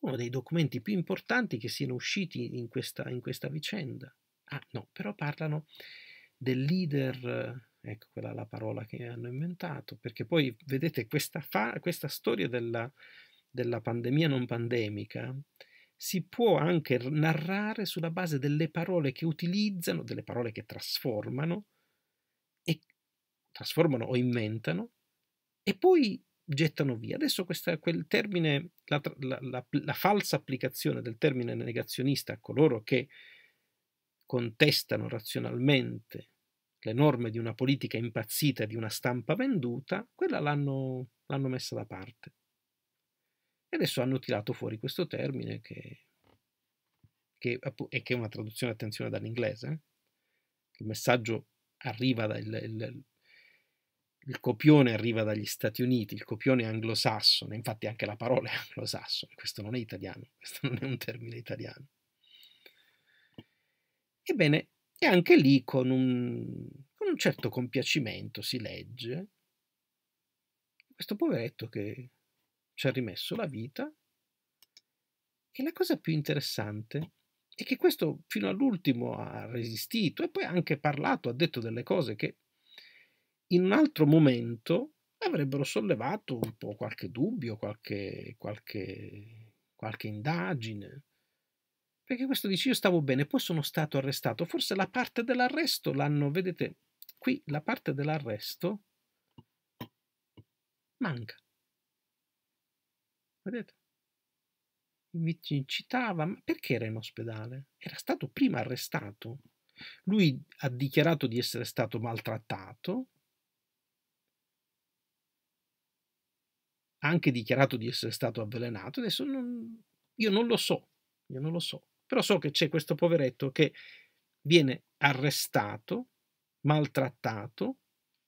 uno dei documenti più importanti che siano usciti in questa, in questa vicenda. Ah no, però parlano del leader, ecco quella la parola che hanno inventato, perché poi vedete questa, fa, questa storia della, della pandemia non pandemica si può anche narrare sulla base delle parole che utilizzano, delle parole che trasformano, e trasformano o inventano, e poi gettano via. Adesso questa, quel termine, la, la, la, la falsa applicazione del termine negazionista a coloro che contestano razionalmente le norme di una politica impazzita e di una stampa venduta, quella l'hanno, l'hanno messa da parte. E adesso hanno tirato fuori questo termine che, che, e che è una traduzione, attenzione, dall'inglese. Eh. Il messaggio arriva dal il, il copione arriva dagli Stati Uniti, il copione anglosassone, infatti anche la parola è anglosassone, questo non è italiano, questo non è un termine italiano. Ebbene, e anche lì con un, con un certo compiacimento si legge questo poveretto che ci ha rimesso la vita e la cosa più interessante è che questo fino all'ultimo ha resistito e poi ha anche parlato, ha detto delle cose che in un altro momento avrebbero sollevato un po' qualche dubbio, qualche, qualche, qualche indagine. Perché questo dice io stavo bene, poi sono stato arrestato. Forse la parte dell'arresto l'hanno, vedete, qui la parte dell'arresto manca. Vedete? Mi citava, ma perché era in ospedale? Era stato prima arrestato. Lui ha dichiarato di essere stato maltrattato, anche dichiarato di essere stato avvelenato. Adesso non, io non lo so, io non lo so. Però so che c'è questo poveretto che viene arrestato, maltrattato,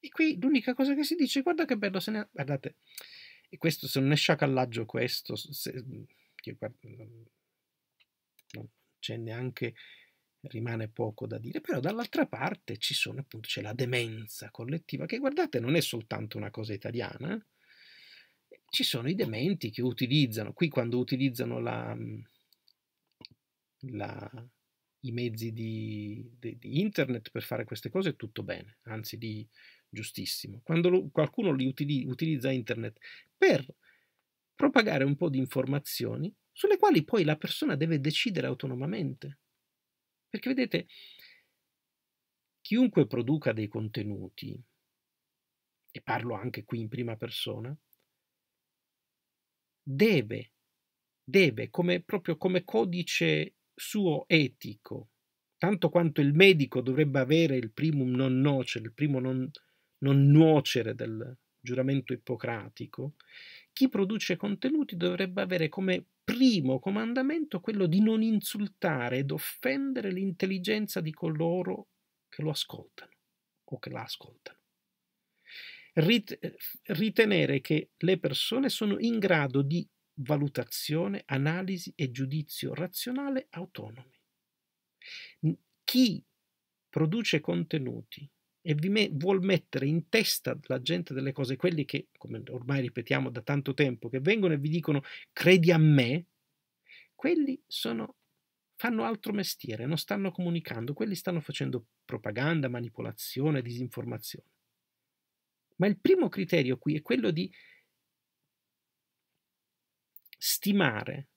e qui l'unica cosa che si dice, guarda che bello, se ne... Guardate, e questo se non è sciacallaggio questo, se, guarda, non c'è neanche, rimane poco da dire, però dall'altra parte ci sono appunto, c'è la demenza collettiva, che guardate non è soltanto una cosa italiana, eh? ci sono i dementi che utilizzano, qui quando utilizzano la, mhmm, la, i mezzi di, di, di, internet per fare queste cose, è tutto bene, anzi di giustissimo. Quando lo, qualcuno li utili, utilizza internet per propagare un po' di informazioni sulle quali poi la persona deve decidere autonomamente. Perché vedete, chiunque produca dei contenuti, e parlo anche qui in prima persona, deve, deve come, proprio come codice suo etico, tanto quanto il medico dovrebbe avere il primum non nocere, il primo non, non nuocere del giuramento ippocratico, chi produce contenuti dovrebbe avere come primo comandamento quello di non insultare ed offendere l'intelligenza di coloro che lo ascoltano o che la ascoltano rit- ritenere che le persone sono in grado di valutazione, analisi e giudizio razionale autonomi. Chi produce contenuti e me- vuol mettere in testa la gente delle cose, quelli che, come ormai ripetiamo da tanto tempo, che vengono e vi dicono credi a me, quelli sono, fanno altro mestiere, non stanno comunicando, quelli stanno facendo propaganda, manipolazione, disinformazione. Ma il primo criterio qui è quello di stimare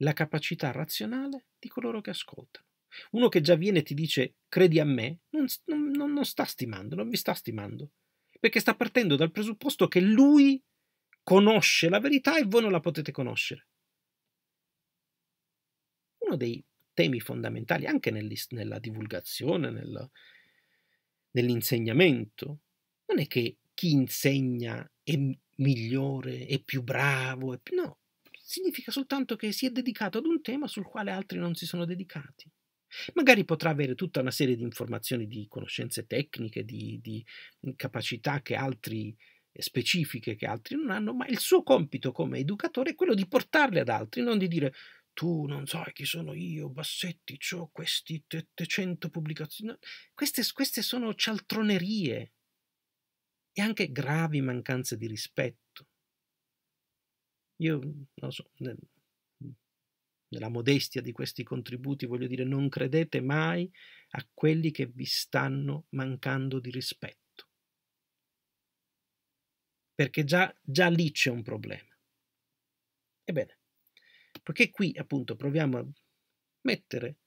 la capacità razionale di coloro che ascoltano. Uno che già viene e ti dice credi a me, non, non, non sta stimando, non vi sta stimando, perché sta partendo dal presupposto che lui conosce la verità e voi non la potete conoscere. Uno dei temi fondamentali anche nella divulgazione, nell'insegnamento, non è che chi insegna è migliore, è più bravo, è più... no, significa soltanto che si è dedicato ad un tema sul quale altri non si sono dedicati. Magari potrà avere tutta una serie di informazioni, di conoscenze tecniche, di, di mhmm, capacità che altri eh, specifiche che altri non hanno, ma il suo compito come educatore è quello di portarle ad altri, non di dire tu non sai chi sono io, Bassetti, ho questi 700 pubblicazioni. No, queste, queste sono cialtronerie, e anche gravi mancanze di rispetto. Io non so, nel, mhmm, nella modestia di questi contributi voglio dire non credete mai a quelli che vi stanno mancando di rispetto. Perché già, già lì c'è un problema. Ebbene, perché qui appunto proviamo a mettere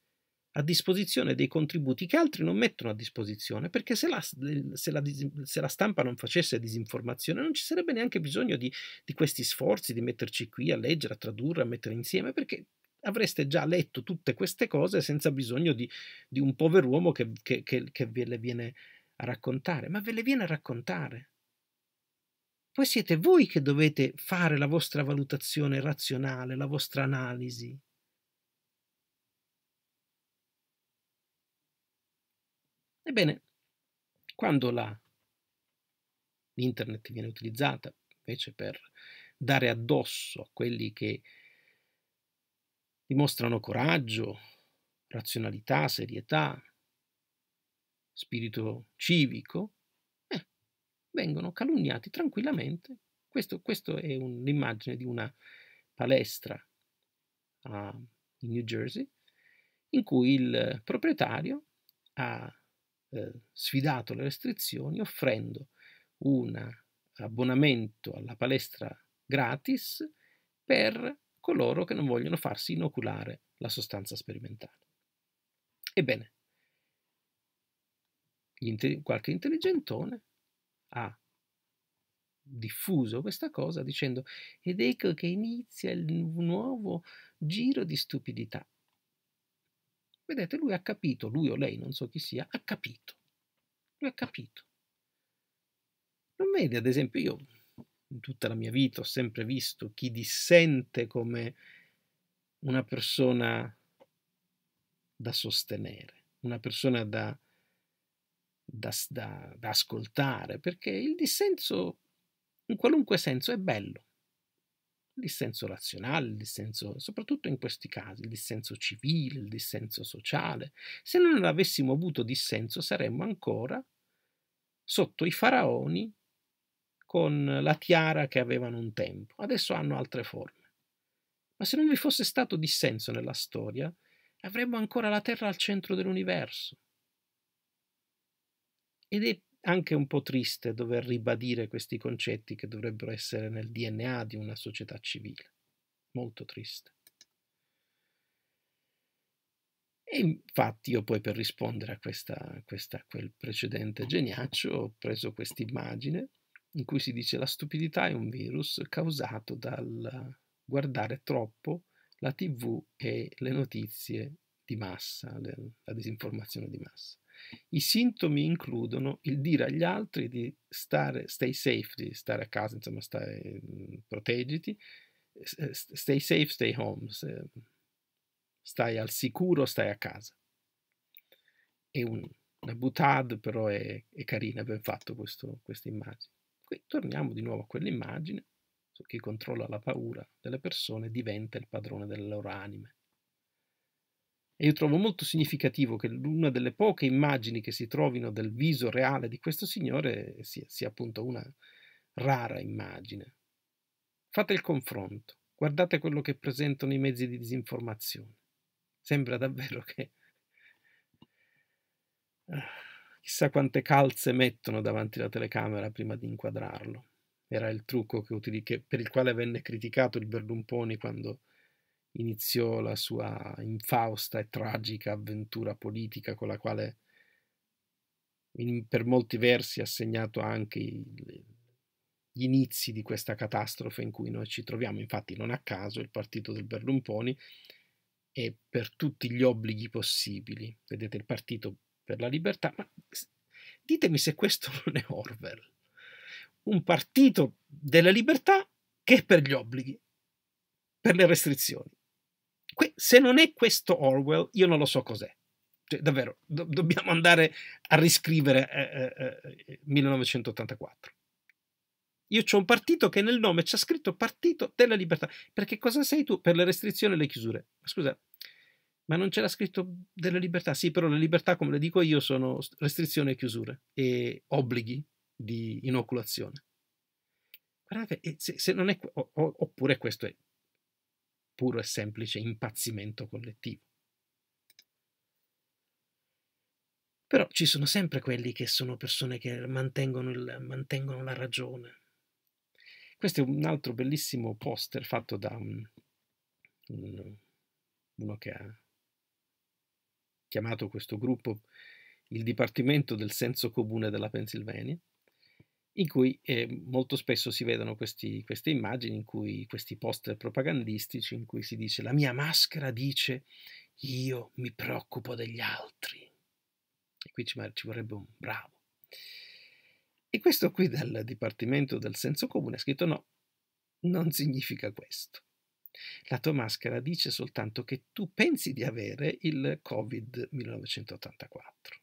a disposizione dei contributi che altri non mettono a disposizione, perché se la, se la, se la stampa non facesse disinformazione non ci sarebbe neanche bisogno di, di questi sforzi, di metterci qui a leggere, a tradurre, a mettere insieme, perché avreste già letto tutte queste cose senza bisogno di, di un pover'uomo che, che, che, che ve le viene a raccontare, ma ve le viene a raccontare. Poi siete voi che dovete fare la vostra valutazione razionale, la vostra analisi. Ebbene, quando la, l'internet viene utilizzata invece per dare addosso a quelli che dimostrano coraggio, razionalità, serietà, spirito civico, eh, vengono calunniati tranquillamente. Questo, questo è un, l'immagine di una palestra a, in New Jersey in cui il proprietario ha eh, sfidato le restrizioni offrendo un abbonamento alla palestra gratis per coloro che non vogliono farsi inoculare la sostanza sperimentale. Ebbene, qualche intelligentone ha diffuso questa cosa dicendo ed ecco che inizia il nuovo giro di stupidità. Vedete, lui ha capito, lui o lei, non so chi sia, ha capito. Lui ha capito. Non vede, ad esempio, io in tutta la mia vita ho sempre visto chi dissente come una persona da sostenere, una persona da, da, da, da ascoltare, perché il dissenso in qualunque senso è bello dissenso razionale, il dissenso, soprattutto in questi casi, il dissenso civile, il dissenso sociale. Se non avessimo avuto dissenso saremmo ancora sotto i faraoni con la tiara che avevano un tempo. Adesso hanno altre forme. Ma se non vi fosse stato dissenso nella storia, avremmo ancora la Terra al centro dell'universo. Ed è anche un po' triste dover ribadire questi concetti che dovrebbero essere nel DNA di una società civile. Molto triste. E infatti io poi per rispondere a, questa, questa, quel precedente geniaccio ho preso questa immagine in cui si dice la stupidità è un virus causato dal guardare troppo la tv e le notizie di massa, la disinformazione di massa. I sintomi includono il dire agli altri di stare, stay safe, di stare a casa, insomma, stai, mm, proteggiti, eh, stay safe, stay home, stai al sicuro, stai a casa. È un, una butade, però è, è carina, ben fatto questo, questa immagine. Qui torniamo di nuovo a quell'immagine, chi controlla la paura delle persone diventa il padrone delle loro anime. E io trovo molto significativo che una delle poche immagini che si trovino del viso reale di questo Signore sia, sia appunto una rara immagine. Fate il confronto, guardate quello che presentano i mezzi di disinformazione. Sembra davvero che eh, chissà quante calze mettono davanti alla telecamera prima di inquadrarlo. Era il trucco che, per il quale venne criticato il Berlumponi quando iniziò la sua infausta e tragica avventura politica con la quale in, per molti versi ha segnato anche il, gli inizi di questa catastrofe in cui noi ci troviamo. Infatti non a caso il partito del Berlumponi è per tutti gli obblighi possibili. Vedete il partito per la libertà, ma ditemi se questo non è Orwell. Un partito della libertà che è per gli obblighi, per le restrizioni. Que- se non è questo Orwell, io non lo so cos'è. Cioè, davvero, do- dobbiamo andare a riscrivere eh, eh, 1984. Eh, eh, io ho un partito che nel nome c'è scritto Partito della Libertà. Perché cosa sei tu? Per le restrizioni e le chiusure. scusa, ma non c'era scritto della libertà? Sì, però le libertà, come le dico io, sono restrizioni e chiusure e obblighi di inoculazione. Guardate, se, se non è, oppure questo è puro e semplice impazzimento collettivo. Però ci sono sempre quelli che sono persone che mantengono, il, mantengono la ragione. Questo è un altro bellissimo poster fatto da un, un, uno che ha chiamato questo gruppo il Dipartimento del Senso Comune della Pennsylvania, in cui eh, molto spesso si vedono questi, queste immagini, in cui questi poster propagandistici, in cui si dice la mia maschera dice io mi preoccupo degli altri. E qui ci, ci vorrebbe un bravo. E questo qui dal Dipartimento del Senso Comune ha scritto no, non significa questo. La tua maschera dice soltanto che tu pensi di avere il Covid-1984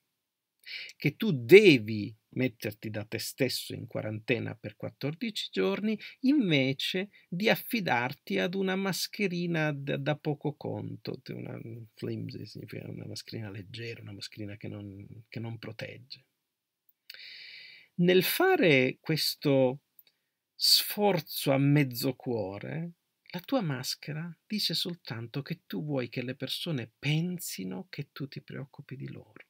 che tu devi metterti da te stesso in quarantena per 14 giorni invece di affidarti ad una mascherina da, da poco conto, una flimsy significa una mascherina leggera, una mascherina che non, che non protegge. Nel fare questo sforzo a mezzo cuore, la tua maschera dice soltanto che tu vuoi che le persone pensino che tu ti preoccupi di loro.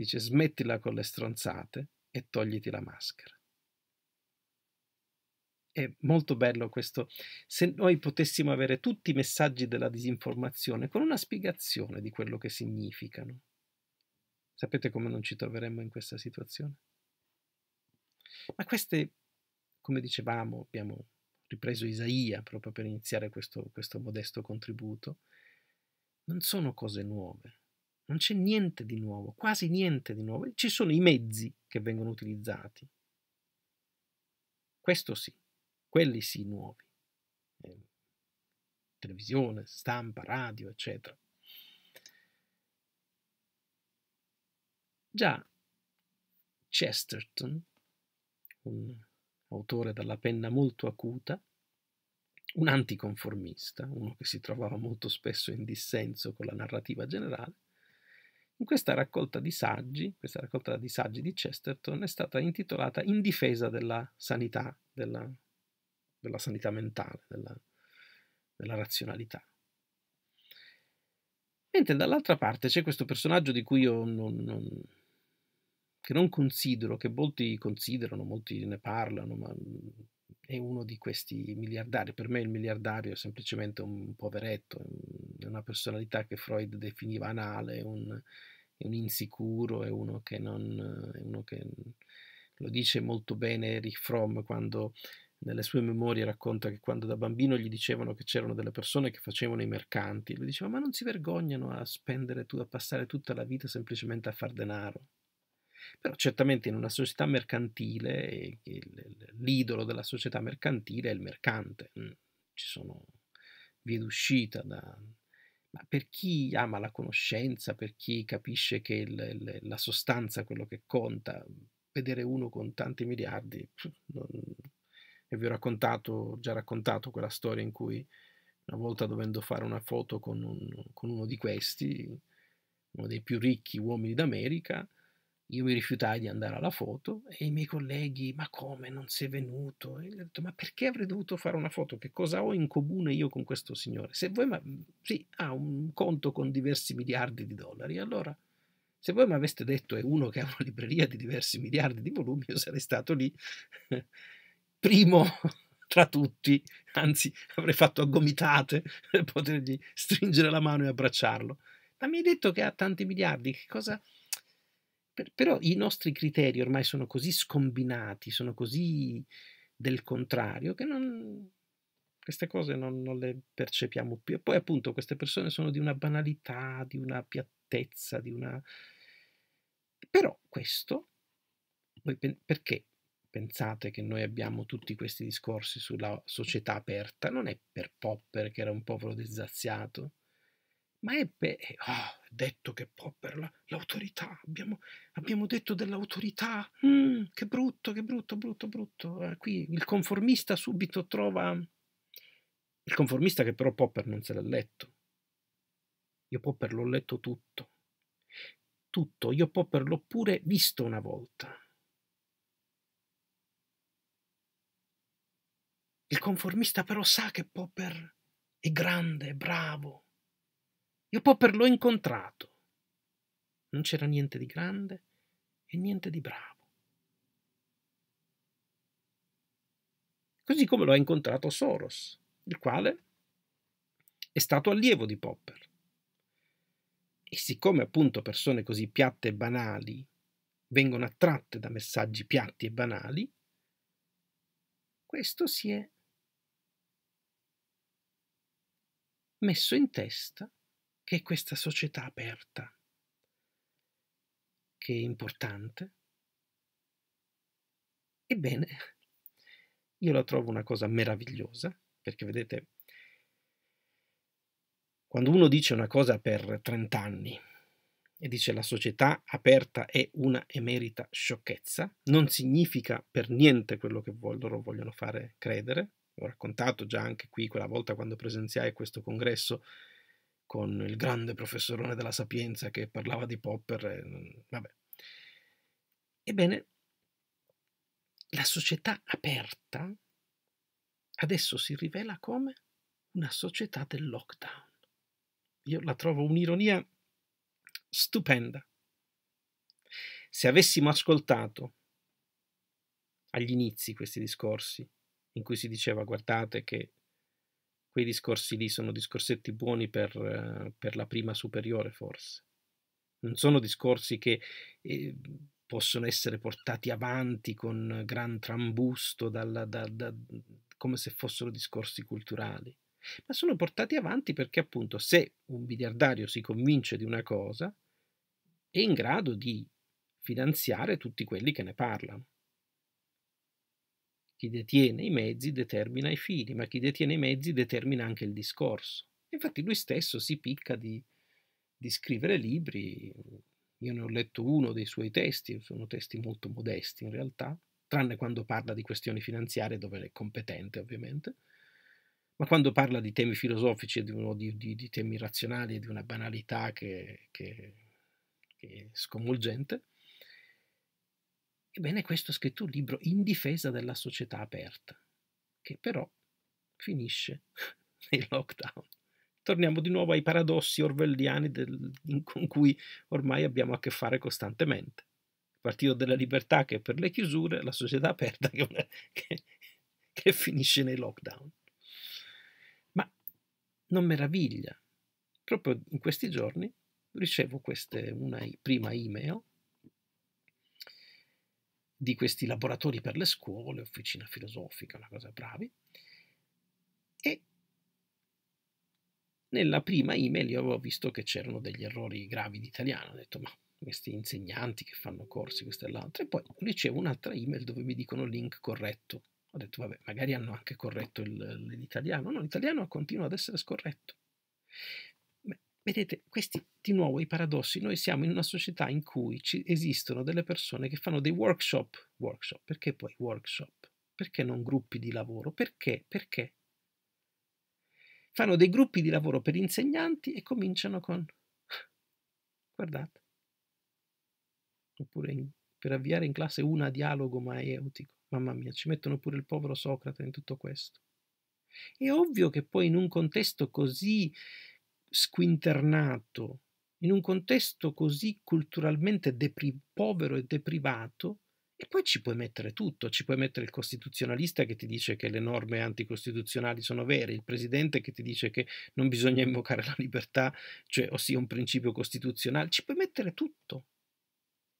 Dice smettila con le stronzate e togliti la maschera. È molto bello questo, se noi potessimo avere tutti i messaggi della disinformazione con una spiegazione di quello che significano. Sapete come non ci troveremmo in questa situazione? Ma queste, come dicevamo, abbiamo ripreso Isaia proprio per iniziare questo, questo modesto contributo, non sono cose nuove non c'è niente di nuovo, quasi niente di nuovo. Ci sono i mezzi che vengono utilizzati. Questo sì, quelli sì nuovi. Eh, televisione, stampa, radio, eccetera. Già Chesterton, un autore dalla penna molto acuta, un anticonformista, uno che si trovava molto spesso in dissenso con la narrativa generale, questa raccolta di saggi, questa raccolta di saggi di Chesterton, è stata intitolata In difesa della sanità, della, della sanità mentale, della, della razionalità. Mentre dall'altra parte c'è questo personaggio di cui io non, non, che non considero, che molti considerano, molti ne parlano, ma è uno di questi miliardari. Per me il miliardario è semplicemente un poveretto, una personalità che Freud definiva anale, un, un insicuro, è uno che non... È uno che, lo dice molto bene Eric Fromm quando nelle sue memorie racconta che quando da bambino gli dicevano che c'erano delle persone che facevano i mercanti, lui diceva ma non si vergognano a spendere, a passare tutta la vita semplicemente a far denaro. Però certamente in una società mercantile l'idolo della società mercantile è il mercante, mm, ci sono vie d'uscita da, ma per chi ama la conoscenza, per chi capisce che il, la sostanza è quello che conta, mhmm, vedere uno con tanti miliardi, non... e vi ho raccontato, già raccontato quella storia in cui una volta dovendo fare una foto con, un, con uno di questi, uno dei più ricchi uomini d'America, io mi rifiutai di andare alla foto e i miei colleghi, ma come non sei venuto? E gli ho detto, ma perché avrei dovuto fare una foto? Che cosa ho in comune io con questo signore? Se voi, ma sì, ha un conto con diversi miliardi di dollari, allora se voi mi aveste detto è uno che ha una libreria di diversi miliardi di volumi, io sarei stato lì primo tra tutti, anzi avrei fatto aggomitate per potergli stringere la mano e abbracciarlo. Ma mi hai detto che ha tanti miliardi, che cosa... Per, però i nostri criteri ormai sono così scombinati, sono così del contrario, che non, queste cose non, non, le percepiamo più. E poi appunto queste persone sono di una banalità, di una piattezza, di una... Però questo, voi pen- perché pensate che noi abbiamo tutti questi discorsi sulla società aperta? Non è per Popper che era un povero disgraziato, ma ebbe, oh, eh, ah, detto che Popper, la, l'autorità, abbiamo, abbiamo, detto dell'autorità, mm, che brutto, che brutto, brutto, brutto. Eh, qui il conformista subito trova, il conformista che però Popper non se l'ha letto. Io Popper l'ho letto tutto, tutto, io Popper l'ho pure visto una volta. Il conformista però sa che Popper è grande, è bravo, io Popper l'ho incontrato. Non c'era niente di grande e niente di bravo. Così come lo ha incontrato Soros, il quale è stato allievo di Popper. E siccome appunto persone così piatte e banali vengono attratte da messaggi piatti e banali, questo si è messo in testa che è questa società aperta, che è importante. Ebbene, io la trovo una cosa meravigliosa, perché vedete, quando uno dice una cosa per 30 anni e dice la società aperta è una emerita sciocchezza, non significa per niente quello che loro vogliono fare credere. Ho raccontato già anche qui quella volta quando presenziai questo congresso con il grande professorone della Sapienza che parlava di Popper. E, mm, vabbè. Ebbene, la società aperta adesso si rivela come una società del lockdown. Io la trovo un'ironia stupenda. Se avessimo ascoltato agli inizi questi discorsi in cui si diceva guardate che quei discorsi lì sono discorsetti buoni per, eh, per la prima superiore forse. Non sono discorsi che eh, possono essere portati avanti con gran trambusto, dalla, da, da, come se fossero discorsi culturali, ma sono portati avanti perché appunto se un miliardario si convince di una cosa, è in grado di finanziare tutti quelli che ne parlano. Chi detiene i mezzi determina i fini, ma chi detiene i mezzi determina anche il discorso. Infatti lui stesso si picca di, di scrivere libri. Io ne ho letto uno dei suoi testi, sono testi molto modesti in realtà, tranne quando parla di questioni finanziarie, dove è competente ovviamente ma quando parla di temi filosofici o di, di, di, temi razionali è di una banalità che, che, che, è sconvolgente. Ebbene, questo ha scritto un libro in difesa della società aperta, che però finisce nei lockdown. Torniamo di nuovo ai paradossi orwelliani del, in, con cui ormai abbiamo a che fare costantemente. Il Partito della Libertà che è per le chiusure, la società aperta che, che, che finisce nei lockdown. Ma non meraviglia, proprio in questi giorni ricevo queste, una prima email di questi laboratori per le scuole, officina filosofica, una cosa bravi. E nella prima email io avevo visto che c'erano degli errori gravi di italiano, ho detto ma questi insegnanti che fanno corsi, questo e l'altro, e poi ricevo un'altra email dove mi dicono link corretto. Ho detto vabbè, magari hanno anche corretto l'italiano, no, l'italiano continua ad essere scorretto. Vedete, questi di nuovo i paradossi. Noi siamo in una società in cui esistono delle persone che fanno dei workshop. Workshop, perché poi workshop? Perché non gruppi di lavoro? Perché? Perché? Fanno dei gruppi di lavoro per insegnanti e cominciano con... Guardate. Oppure in, per avviare in classe una dialogo maieutico. Mamma mia, ci mettono pure il povero Socrate in tutto questo. È ovvio che poi in un contesto così squinternato, in un contesto così culturalmente povero e deprivato, e poi ci puoi mettere tutto, ci puoi mettere il costituzionalista che ti dice che le norme anticostituzionali sono vere, il presidente che ti dice che non bisogna invocare la libertà, cioè ossia un principio costituzionale, ci puoi mettere tutto,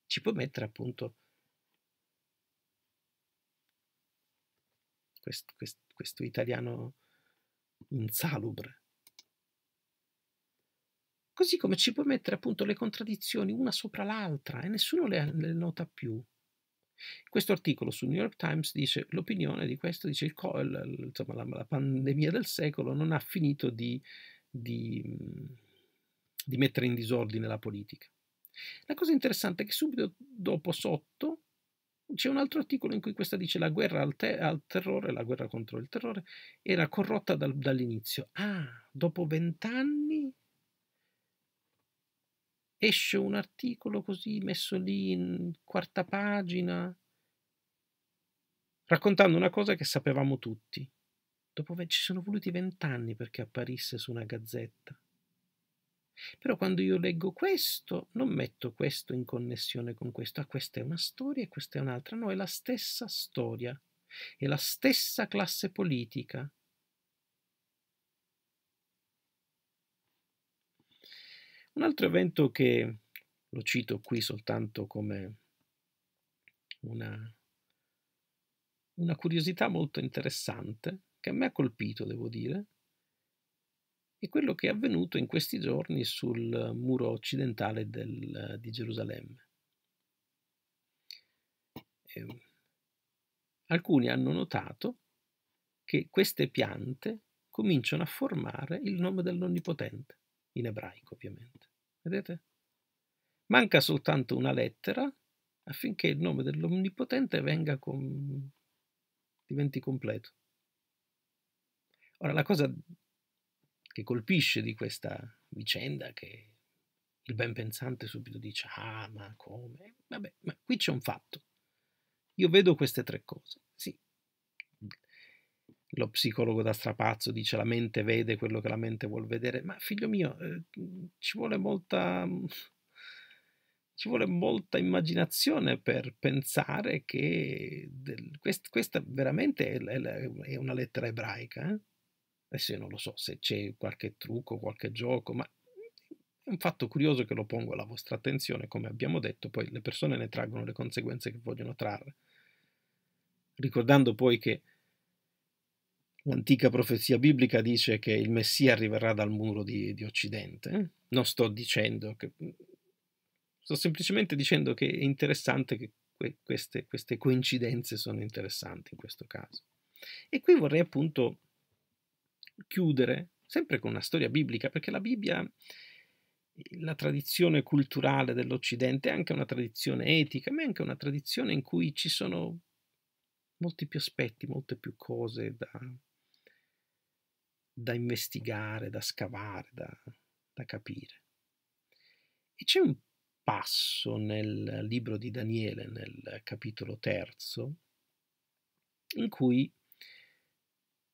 ci puoi mettere appunto questo, questo, questo italiano insalubre. Così come ci puoi mettere appunto le contraddizioni una sopra l'altra e nessuno le, le nota più. Questo articolo sul New York Times dice l'opinione di questo, dice il, insomma, la, la, pandemia del secolo non ha finito di, di, di, mettere in disordine la politica. La cosa interessante è che subito dopo sotto c'è un altro articolo in cui questa dice la guerra al, te- al terrore, la guerra contro il terrore, era corrotta dal, dall'inizio. Ah, dopo vent'anni esce un articolo così messo lì in quarta pagina, raccontando una cosa che sapevamo tutti. Dopo ci sono voluti vent'anni perché apparisse su una gazzetta. Però quando io leggo questo, non metto questo in connessione con questo. Ah, questa è una storia e questa è un'altra. No, è la stessa storia. È la stessa classe politica. Un altro evento che lo cito qui soltanto come una, una curiosità molto interessante che a me ha colpito, devo dire, è quello che è avvenuto in questi giorni sul muro occidentale del, di Gerusalemme. Eh, alcuni hanno notato che queste piante cominciano a formare il nome dell'Onnipotente, in ebraico ovviamente. Vedete? Manca soltanto una lettera affinché il nome dell'Omnipotente venga con... diventi completo. Ora, la cosa che colpisce di questa vicenda che il ben pensante subito dice, ah, ma come? Vabbè, ma qui c'è un fatto. Io vedo queste tre cose. Sì, lo psicologo da strapazzo dice la mente vede quello che la mente vuol vedere, ma figlio mio, eh, ci vuole molta ci vuole molta immaginazione per pensare che del, quest, questa veramente è, è, una lettera ebraica. Eh? Adesso io non lo so se c'è qualche trucco, qualche gioco, ma è un fatto curioso che lo pongo alla vostra attenzione, come abbiamo detto, poi le persone ne traggono le conseguenze che vogliono trarre. Ricordando poi che L'antica profezia biblica dice che il Messia arriverà dal muro di, di Occidente. Mm. Non sto dicendo che... Mm, sto semplicemente dicendo che è interessante che que queste, queste coincidenze sono interessanti in questo caso. E qui vorrei appunto chiudere sempre con una storia biblica, perché la Bibbia, la tradizione culturale dell'Occidente è anche una tradizione etica, ma è anche una tradizione in cui ci sono molti più aspetti, molte più cose da, da investigare, da scavare, da, da capire. E c'è un passo nel libro di Daniele, nel capitolo terzo, in cui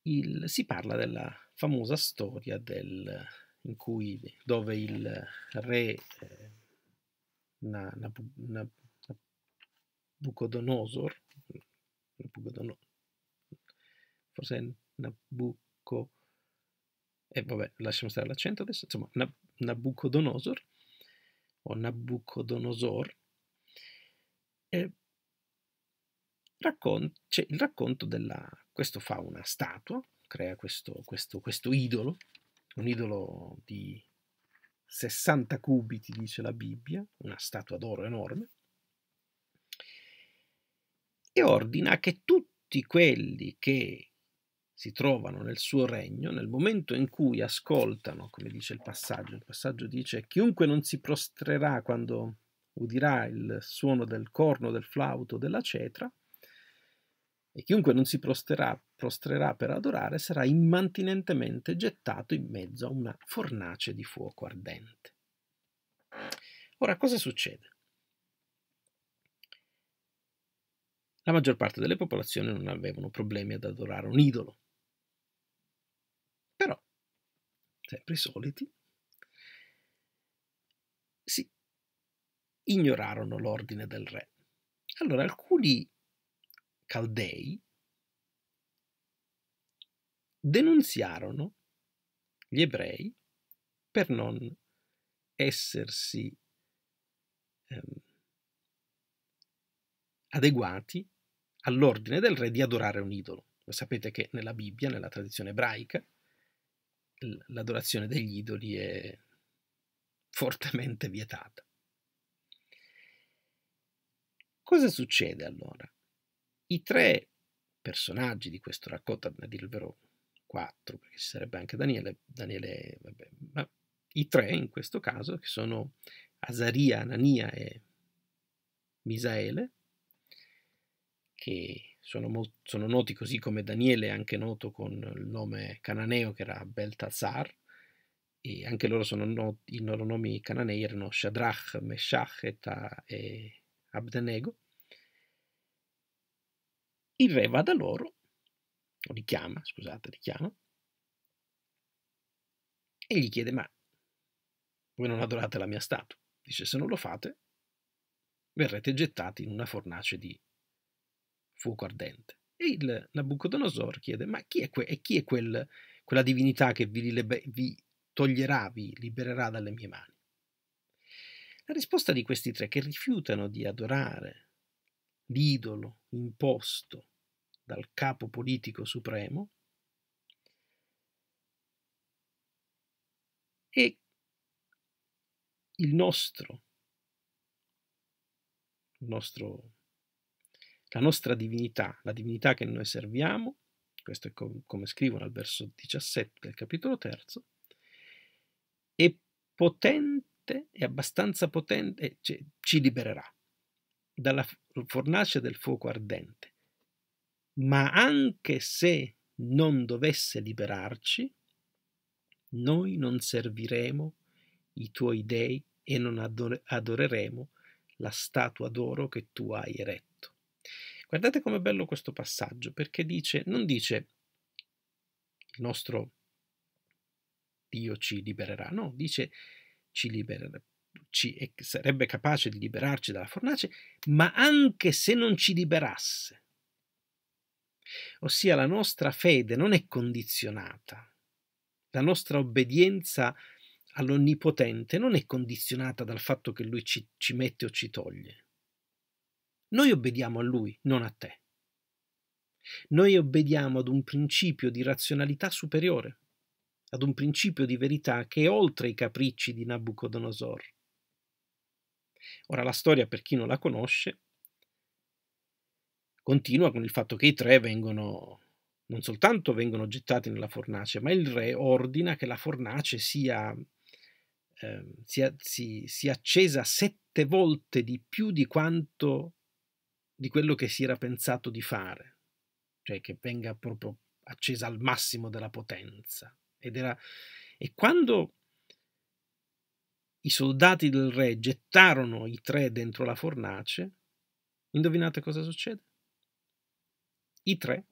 il, si parla della famosa storia del, in cui, dove il re eh, Nabucodonosor, Nabucodonosor, forse Nabucodonosor, e vabbè, lasciamo stare l'accento adesso, insomma, Nabucodonosor o Nabucodonosor, e raccont- c'è il racconto della... questo fa una statua, crea questo, questo, questo idolo, un idolo di 60 cubiti, dice la Bibbia, una statua d'oro enorme, e ordina che tutti quelli che si trovano nel suo regno, nel momento in cui ascoltano, come dice il passaggio, il passaggio dice chiunque non si prostrerà quando udirà il suono del corno, del flauto, della cetra, e chiunque non si prosterà, prostrerà per adorare sarà immantinentemente gettato in mezzo a una fornace di fuoco ardente. Ora, cosa succede? La maggior parte delle popolazioni non avevano problemi ad adorare un idolo, sempre i soliti, si ignorarono l'ordine del re. Allora alcuni caldei denunziarono gli ebrei per non essersi ehm, adeguati all'ordine del re di adorare un idolo. Lo sapete che nella Bibbia, nella tradizione ebraica, l'adorazione degli idoli è fortemente vietata. Cosa succede allora? I tre personaggi di questo racconto, a dire il vero quattro, perché ci sarebbe anche Daniele, Daniele vabbè, ma i tre in questo caso, che sono Azaria, Anania e Misaele, che sono, molto, sono noti così come Daniele, anche noto con il nome cananeo che era Beltasar, e anche loro sono noti, i loro nomi cananei erano Shadrach, Meshach e Abdenego. Il re va da loro, o li chiama, scusate, li chiama, e gli chiede, ma voi non adorate la mia statua? Dice, se non lo fate, verrete gettati in una fornace di fuoco ardente. E il Nabucodonosor chiede, ma chi è, que- chi è quel, quella divinità che vi, libe- vi toglierà, vi libererà dalle mie mani? La risposta di questi tre che rifiutano di adorare l'idolo imposto dal capo politico supremo è il nostro, il nostro la nostra divinità, la divinità che noi serviamo, questo è com come scrivono al verso 17 del capitolo 3, è potente, è abbastanza potente, eh, cioè, ci libererà dalla fornace del fuoco ardente. Ma anche se non dovesse liberarci, noi non serviremo i tuoi dei e non adoreremo la statua d'oro che tu hai eretta. Guardate com'è bello questo passaggio, perché dice, non dice il nostro Dio ci libererà, no, dice ci libererà, ci, sarebbe capace di liberarci dalla fornace, ma anche se non ci liberasse. Ossia la nostra fede non è condizionata, la nostra obbedienza all'Onnipotente non è condizionata dal fatto che Lui ci, ci mette o ci toglie. Noi obbediamo a lui, non a te. Noi obbediamo ad un principio di razionalità superiore, ad un principio di verità che è oltre i capricci di Nabucodonosor. Ora la storia, per chi non la conosce, continua con il fatto che i tre vengono non soltanto vengono gettati nella fornace, ma il re ordina che la fornace sia, eh, sia, si, sia accesa sette volte di più di quanto di quello che si era pensato di fare, cioè che venga proprio accesa al massimo della potenza. Ed era... E quando i soldati del re gettarono i tre dentro la fornace, indovinate cosa succede? I tre,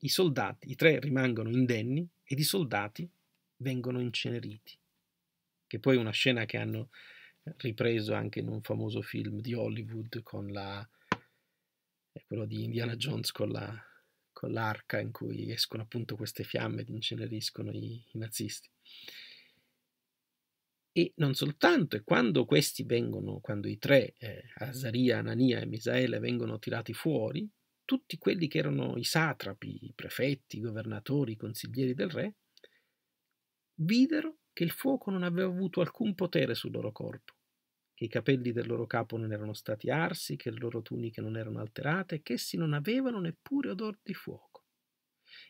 i soldati, i tre rimangono indenni ed i soldati vengono inceneriti. Che poi è una scena che hanno ripreso anche in un famoso film di Hollywood con la eh, quello di Indiana Jones con, la, con l'arca in cui escono appunto queste fiamme ed inceneriscono i, i nazisti. E non soltanto, e quando questi vengono, quando i tre, eh, Azaria, Anania e Misaele, vengono tirati fuori, tutti quelli che erano i satrapi, i prefetti, i governatori, i consiglieri del re, videro che il fuoco non aveva avuto alcun potere sul loro corpo che i capelli del loro capo non erano stati arsi, che le loro tuniche non erano alterate, che essi non avevano neppure odor di fuoco.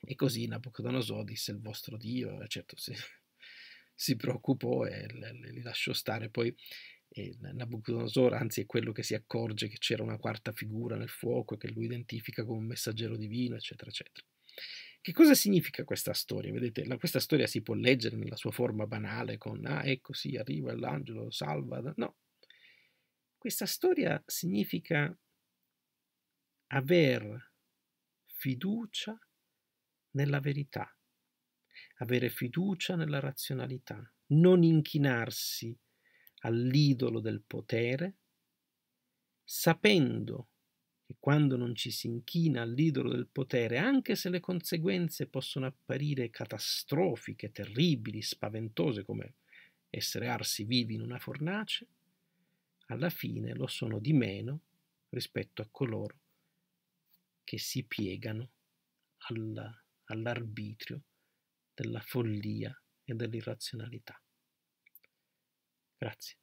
E così Nabucodonosor disse il vostro Dio, certo si, si preoccupò e li lasciò stare. Poi e eh, Nabucodonosor, anzi è quello che si accorge che c'era una quarta figura nel fuoco e che lui identifica come un messaggero divino, eccetera, eccetera. Che cosa significa questa storia? Vedete, la, questa storia si può leggere nella sua forma banale con, ah, ecco sì, arriva l'angelo, salva. No, questa storia significa aver fiducia nella verità, avere fiducia nella razionalità, non inchinarsi all'idolo del potere, sapendo che quando non ci si inchina all'idolo del potere, anche se le conseguenze possono apparire catastrofiche, terribili, spaventose come essere arsi vivi in una fornace, alla fine lo sono di meno rispetto a coloro che si piegano alla, all'arbitrio della follia e dell'irrazionalità. Grazie.